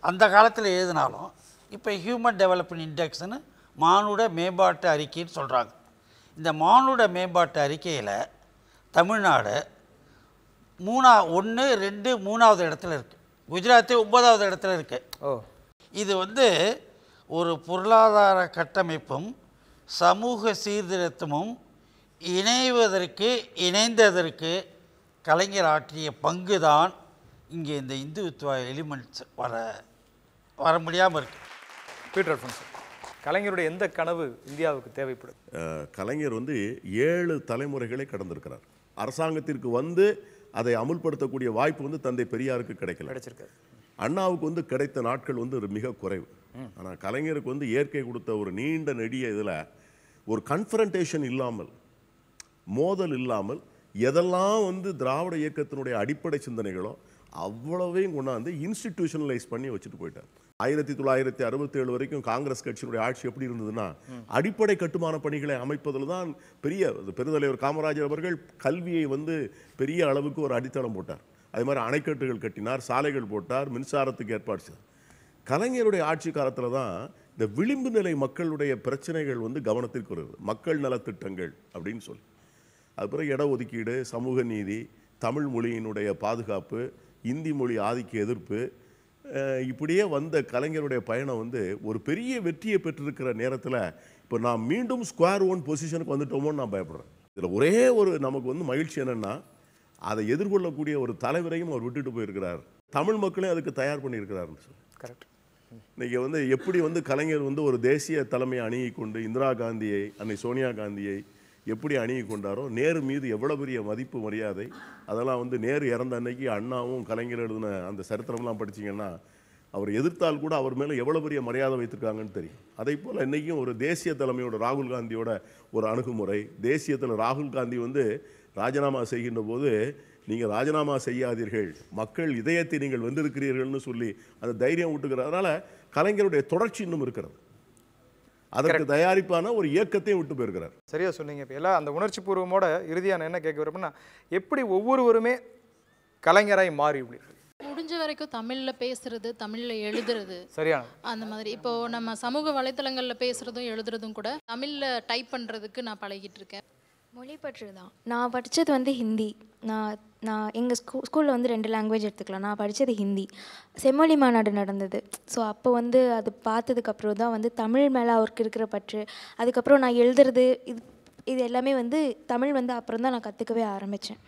அந்த காலத்தில் எழுதினாலும் இப்போ ஹியூமன் டெவலப்மெண்ட் இண்டெக்ஸ்னு மானுட மேம்பாட்டு அறிக்கைன்னு சொல்கிறாங்க இந்த மானுட மேம்பாட்டு அறிக்கையில் தமிழ்நாடு மூணா ஒன்று ரெண்டு மூணாவது இடத்துல இருக்குது குஜராத்தே ஒன்பதாவது இடத்துல இருக்குது ஓ இது வந்து ஒரு பொருளாதார கட்டமைப்பும் சமூக சீர்திருத்தமும் இணைவதற்கு இணைந்ததற்கு கலைஞர் ஆற்றிய பங்கு தான் இங்கே இந்த இந்துத்துவ எலிமெண்ட்ஸ் வர வர முடியாமல் இருக்கு பீட்டர் அல்ஃபோன்ஸ் கலைஞருடைய எந்த கனவு இந்தியாவுக்கு தேவைப்படும் கலைஞர் வந்து ஏழு தலைமுறைகளை கடந்திருக்கிறார் அரசாங்கத்திற்கு வந்து அதை அமுல்படுத்தக்கூடிய வாய்ப்பு வந்து தந்தை பெரியாருக்கு கிடைக்கல கிடைச்சிருக்கு அண்ணாவுக்கு வந்து கிடைத்த நாட்கள் வந்து மிக குறைவு ஆனால் கலைஞருக்கு வந்து இயற்கை கொடுத்த ஒரு நீண்ட நெடிய இதில் ஒரு கன்ஃபரன்டேஷன் இல்லாமல் மோதல் இல்லாமல் எதெல்லாம் வந்து திராவிட இயக்கத்தினுடைய அடிப்படை சிந்தனைகளோ அவ்வளவையும் கொண்டாந்து இன்ஸ்டிடியூஷனலைஸ் பண்ணி வச்சுட்டு போயிட்டார் ஆயிரத்தி தொள்ளாயிரத்தி அறுபத்தேழு வரைக்கும் காங்கிரஸ் கட்சியினுடைய ஆட்சி எப்படி இருந்ததுன்னா அடிப்படை கட்டுமான பணிகளை அமைப்பதில் தான் பெரிய பெருந்தலைவர் காமராஜர் அவர்கள் கல்வியை வந்து பெரிய அளவுக்கு ஒரு அடித்தளம் போட்டார் அதே மாதிரி அணைக்கட்டுகள் கட்டினார் சாலைகள் போட்டார் மின்சாரத்துக்கு ஏற்பாடு செய்தார் கலைஞருடைய ஆட்சி காலத்தில் தான் இந்த விளிம்பு நிலை மக்களுடைய பிரச்சனைகள் வந்து கவனத்திற்கு வருகிறது மக்கள் நலத்திட்டங்கள் அப்படின்னு சொல்லி அதுக்கப்புறம் இட ஒதுக்கீடு சமூக நீதி தமிழ் மொழியினுடைய பாதுகாப்பு இந்தி மொழி ஆதிக்க எதிர்ப்பு இப்படியே வந்த கலைஞருடைய பயணம் வந்து ஒரு பெரிய வெற்றியை பெற்றிருக்கிற நேரத்தில் இப்போ நான் மீண்டும் ஸ்கொயர் ஒன் பொசிஷனுக்கு வந்துட்டோமோன்னு நான் பயப்படுறேன் இதில் ஒரே ஒரு நமக்கு வந்து மகிழ்ச்சி என்னென்னா அதை எதிர்கொள்ளக்கூடிய ஒரு தலைவரையும் அவர் விட்டுட்டு போயிருக்கிறார் தமிழ் மக்களையும் அதுக்கு தயார் பண்ணியிருக்கிறாருன்னு சொல்லி கரெக்ட் இன்றைக்கி வந்து எப்படி வந்து கலைஞர் வந்து ஒரு தேசிய தலைமையை அணியை கொண்டு இந்திரா காந்தியை அன்னை சோனியா காந்தியை எப்படி அணுகி கொண்டாரோ நேரு மீது எவ்வளோ பெரிய மதிப்பு மரியாதை அதெல்லாம் வந்து நேரு இறந்த அன்னைக்கு அண்ணாவும் கலைஞர் எழுதின அந்த சரித்திரம்லாம் படிச்சிங்கன்னா அவர் எதிர்த்தால் கூட அவர் மேலே எவ்வளோ பெரிய மரியாதை வைத்திருக்காங்கன்னு தெரியும் அதே போல் இன்றைக்கும் ஒரு தேசிய தலைமையோட ராகுல் காந்தியோட ஒரு அணுகுமுறை தேசியத்தில் ராகுல் காந்தி வந்து ராஜினாமா செய்கின்ற போது நீங்கள் ராஜினாமா செய்யாதீர்கள் மக்கள் இதயத்தை நீங்கள் வந்திருக்கிறீர்கள்னு சொல்லி அந்த தைரியம் விட்டுக்கிறதுனால கலைஞருடைய தொடர்ச்சி இன்னும் இருக்கிறது அதற்கு தயாரிப்பான ஒரு இயக்கத்தையும் விட்டு போயிருக்கிறார் சரியா சொன்னீங்க இப்போ எல்லாம் அந்த உணர்ச்சி பூர்வமோட இறுதியான என்ன கேட்க வரப்போனா எப்படி ஒவ்வொருவருமே கலைஞராய் மாறி இப்படி முடிஞ்ச வரைக்கும் தமிழில் பேசுறது தமிழில் எழுதுறது சரியா அந்த மாதிரி இப்போ நம்ம சமூக வலைத்தளங்களில் பேசுறதும் எழுதுறதும் கூட தமிழில் டைப் பண்ணுறதுக்கு நான் பழகிட்டு இருக்கேன் மொழி பற்று தான் நான் படித்தது வந்து ஹிந்தி நான் நான் எங்கள் ஸ்கூ ஸ்கூலில் வந்து ரெண்டு லாங்குவேஜ் எடுத்துக்கலாம் நான் படித்தது ஹிந்தி செம்மொழி மாநாடு நடந்தது ஸோ அப்போ வந்து அது பார்த்ததுக்கப்புறம் தான் வந்து தமிழ் மேலே அவருக்கு இருக்கிற பற்று அதுக்கப்புறம் நான் எழுதுறது இது இது எல்லாமே வந்து தமிழ் வந்து அப்புறம் தான் நான் கற்றுக்கவே ஆரம்பித்தேன்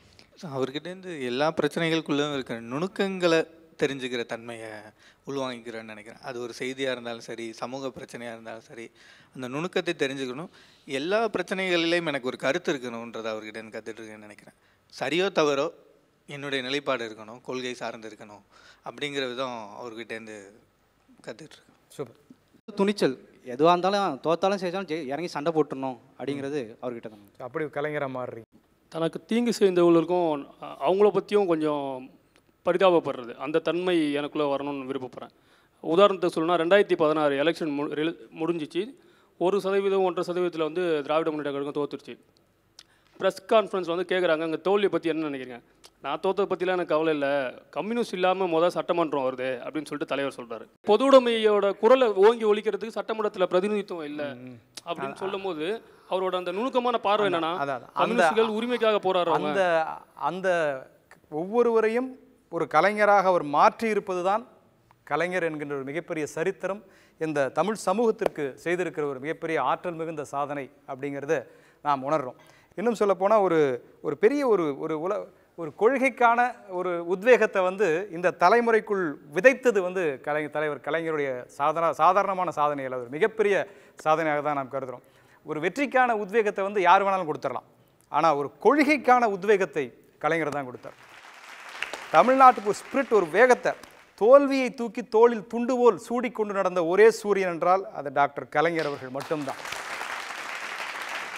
ஸோ அவர்கிட்டேருந்து எல்லா பிரச்சனைகளுக்குள்ளேயும் இருக்கிற நுணுக்கங்களை தெரிஞ்சுக்கிற தன்மையை உள்வாங்கிக்கிறேன்னு நினைக்கிறேன் அது ஒரு செய்தியாக இருந்தாலும் சரி சமூக பிரச்சனையாக இருந்தாலும் சரி அந்த நுணுக்கத்தை தெரிஞ்சுக்கணும் எல்லா பிரச்சனைகளிலையும் எனக்கு ஒரு கருத்து இருக்கணுன்றது அவர்கிட்ட கற்றுட்டுருக்கேன்னு நினைக்கிறேன் சரியோ தவறோ என்னுடைய நிலைப்பாடு இருக்கணும் கொள்கை சார்ந்து இருக்கணும் அப்படிங்கிற விதம் அவர்கிட்டேருந்து கற்றுட்ருக்கு சூப்பர் துணிச்சல் எதுவாக இருந்தாலும் தோத்தாலும் செய்தாலும் இறங்கி சண்டை போட்டுடணும் அப்படிங்கிறது அவர்கிட்ட தான் அப்படி கலைஞராக மாறுறீங்க தனக்கு தீங்கு செய்தவர்களுக்கும் அவங்கள பற்றியும் கொஞ்சம் பரிதாபப்படுறது அந்த தன்மை எனக்குள்ளே வரணும்னு விருப்பப்படுறேன் உதாரணத்துக்கு சொல்லணும் ரெண்டாயிரத்தி பதினாறு எலெக்ஷன் மு முடிஞ்சிச்சு ஒரு சதவீதம் ஒன்றரை சதவீதத்தில் வந்து திராவிட முன்னேற்ற கழகம் தோத்துருச்சு ப்ரெஸ் கான்ஃபரன்ஸ் வந்து கேட்குறாங்க அங்கே தோல்வியை பற்றி என்ன நினைக்கிறீங்க நான் தோத்ததை பற்றிலாம் எனக்கு கவலை இல்லை கம்யூனிஸ்ட் இல்லாமல் மொதல் சட்டமன்றம் வருது அப்படின்னு சொல்லிட்டு தலைவர் சொல்கிறாரு பொதுவுடைமையோட குரலை ஓங்கி ஒழிக்கிறதுக்கு சட்டமன்றத்தில் பிரதிநிதித்துவம் இல்லை அப்படின்னு சொல்லும் போது அவரோட அந்த நுணுக்கமான பார்வை என்னன்னா கம்யூனிஸ்டுகள் உரிமைக்காக போகிறாரு அந்த அந்த ஒவ்வொருவரையும் ஒரு கலைஞராக அவர் மாற்றி இருப்பது தான் கலைஞர் என்கின்ற ஒரு மிகப்பெரிய சரித்திரம் இந்த தமிழ் சமூகத்திற்கு செய்திருக்கிற ஒரு மிகப்பெரிய ஆற்றல் மிகுந்த சாதனை அப்படிங்கிறத நாம் உணர்கிறோம் இன்னும் சொல்லப்போனால் ஒரு ஒரு பெரிய ஒரு ஒரு உல ஒரு கொள்கைக்கான ஒரு உத்வேகத்தை வந்து இந்த தலைமுறைக்குள் விதைத்தது வந்து கலை தலைவர் கலைஞருடைய சாதனா சாதாரணமான சாதனையில் ஒரு மிகப்பெரிய சாதனையாக தான் நாம் கருதுகிறோம் ஒரு வெற்றிக்கான உத்வேகத்தை வந்து யார் வேணாலும் கொடுத்துடலாம் ஆனால் ஒரு கொள்கைக்கான உத்வேகத்தை கலைஞர் தான் கொடுத்தார் தமிழ்நாட்டுக்கு ஒரு ஸ்பிரிட் ஒரு வேகத்தை தோல்வியை தூக்கி தோளில் துண்டு போல் சூடிக்கொண்டு நடந்த ஒரே சூரியன் என்றால் அது டாக்டர் கலைஞர் அவர்கள் மட்டும்தான்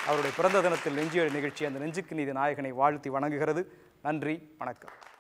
அவருடைய பிறந்த தினத்தில் நெஞ்சியடி நிகழ்ச்சி அந்த நெஞ்சுக்கு நீதி நாயகனை வாழ்த்தி வணங்குகிறது நன்றி வணக்கம்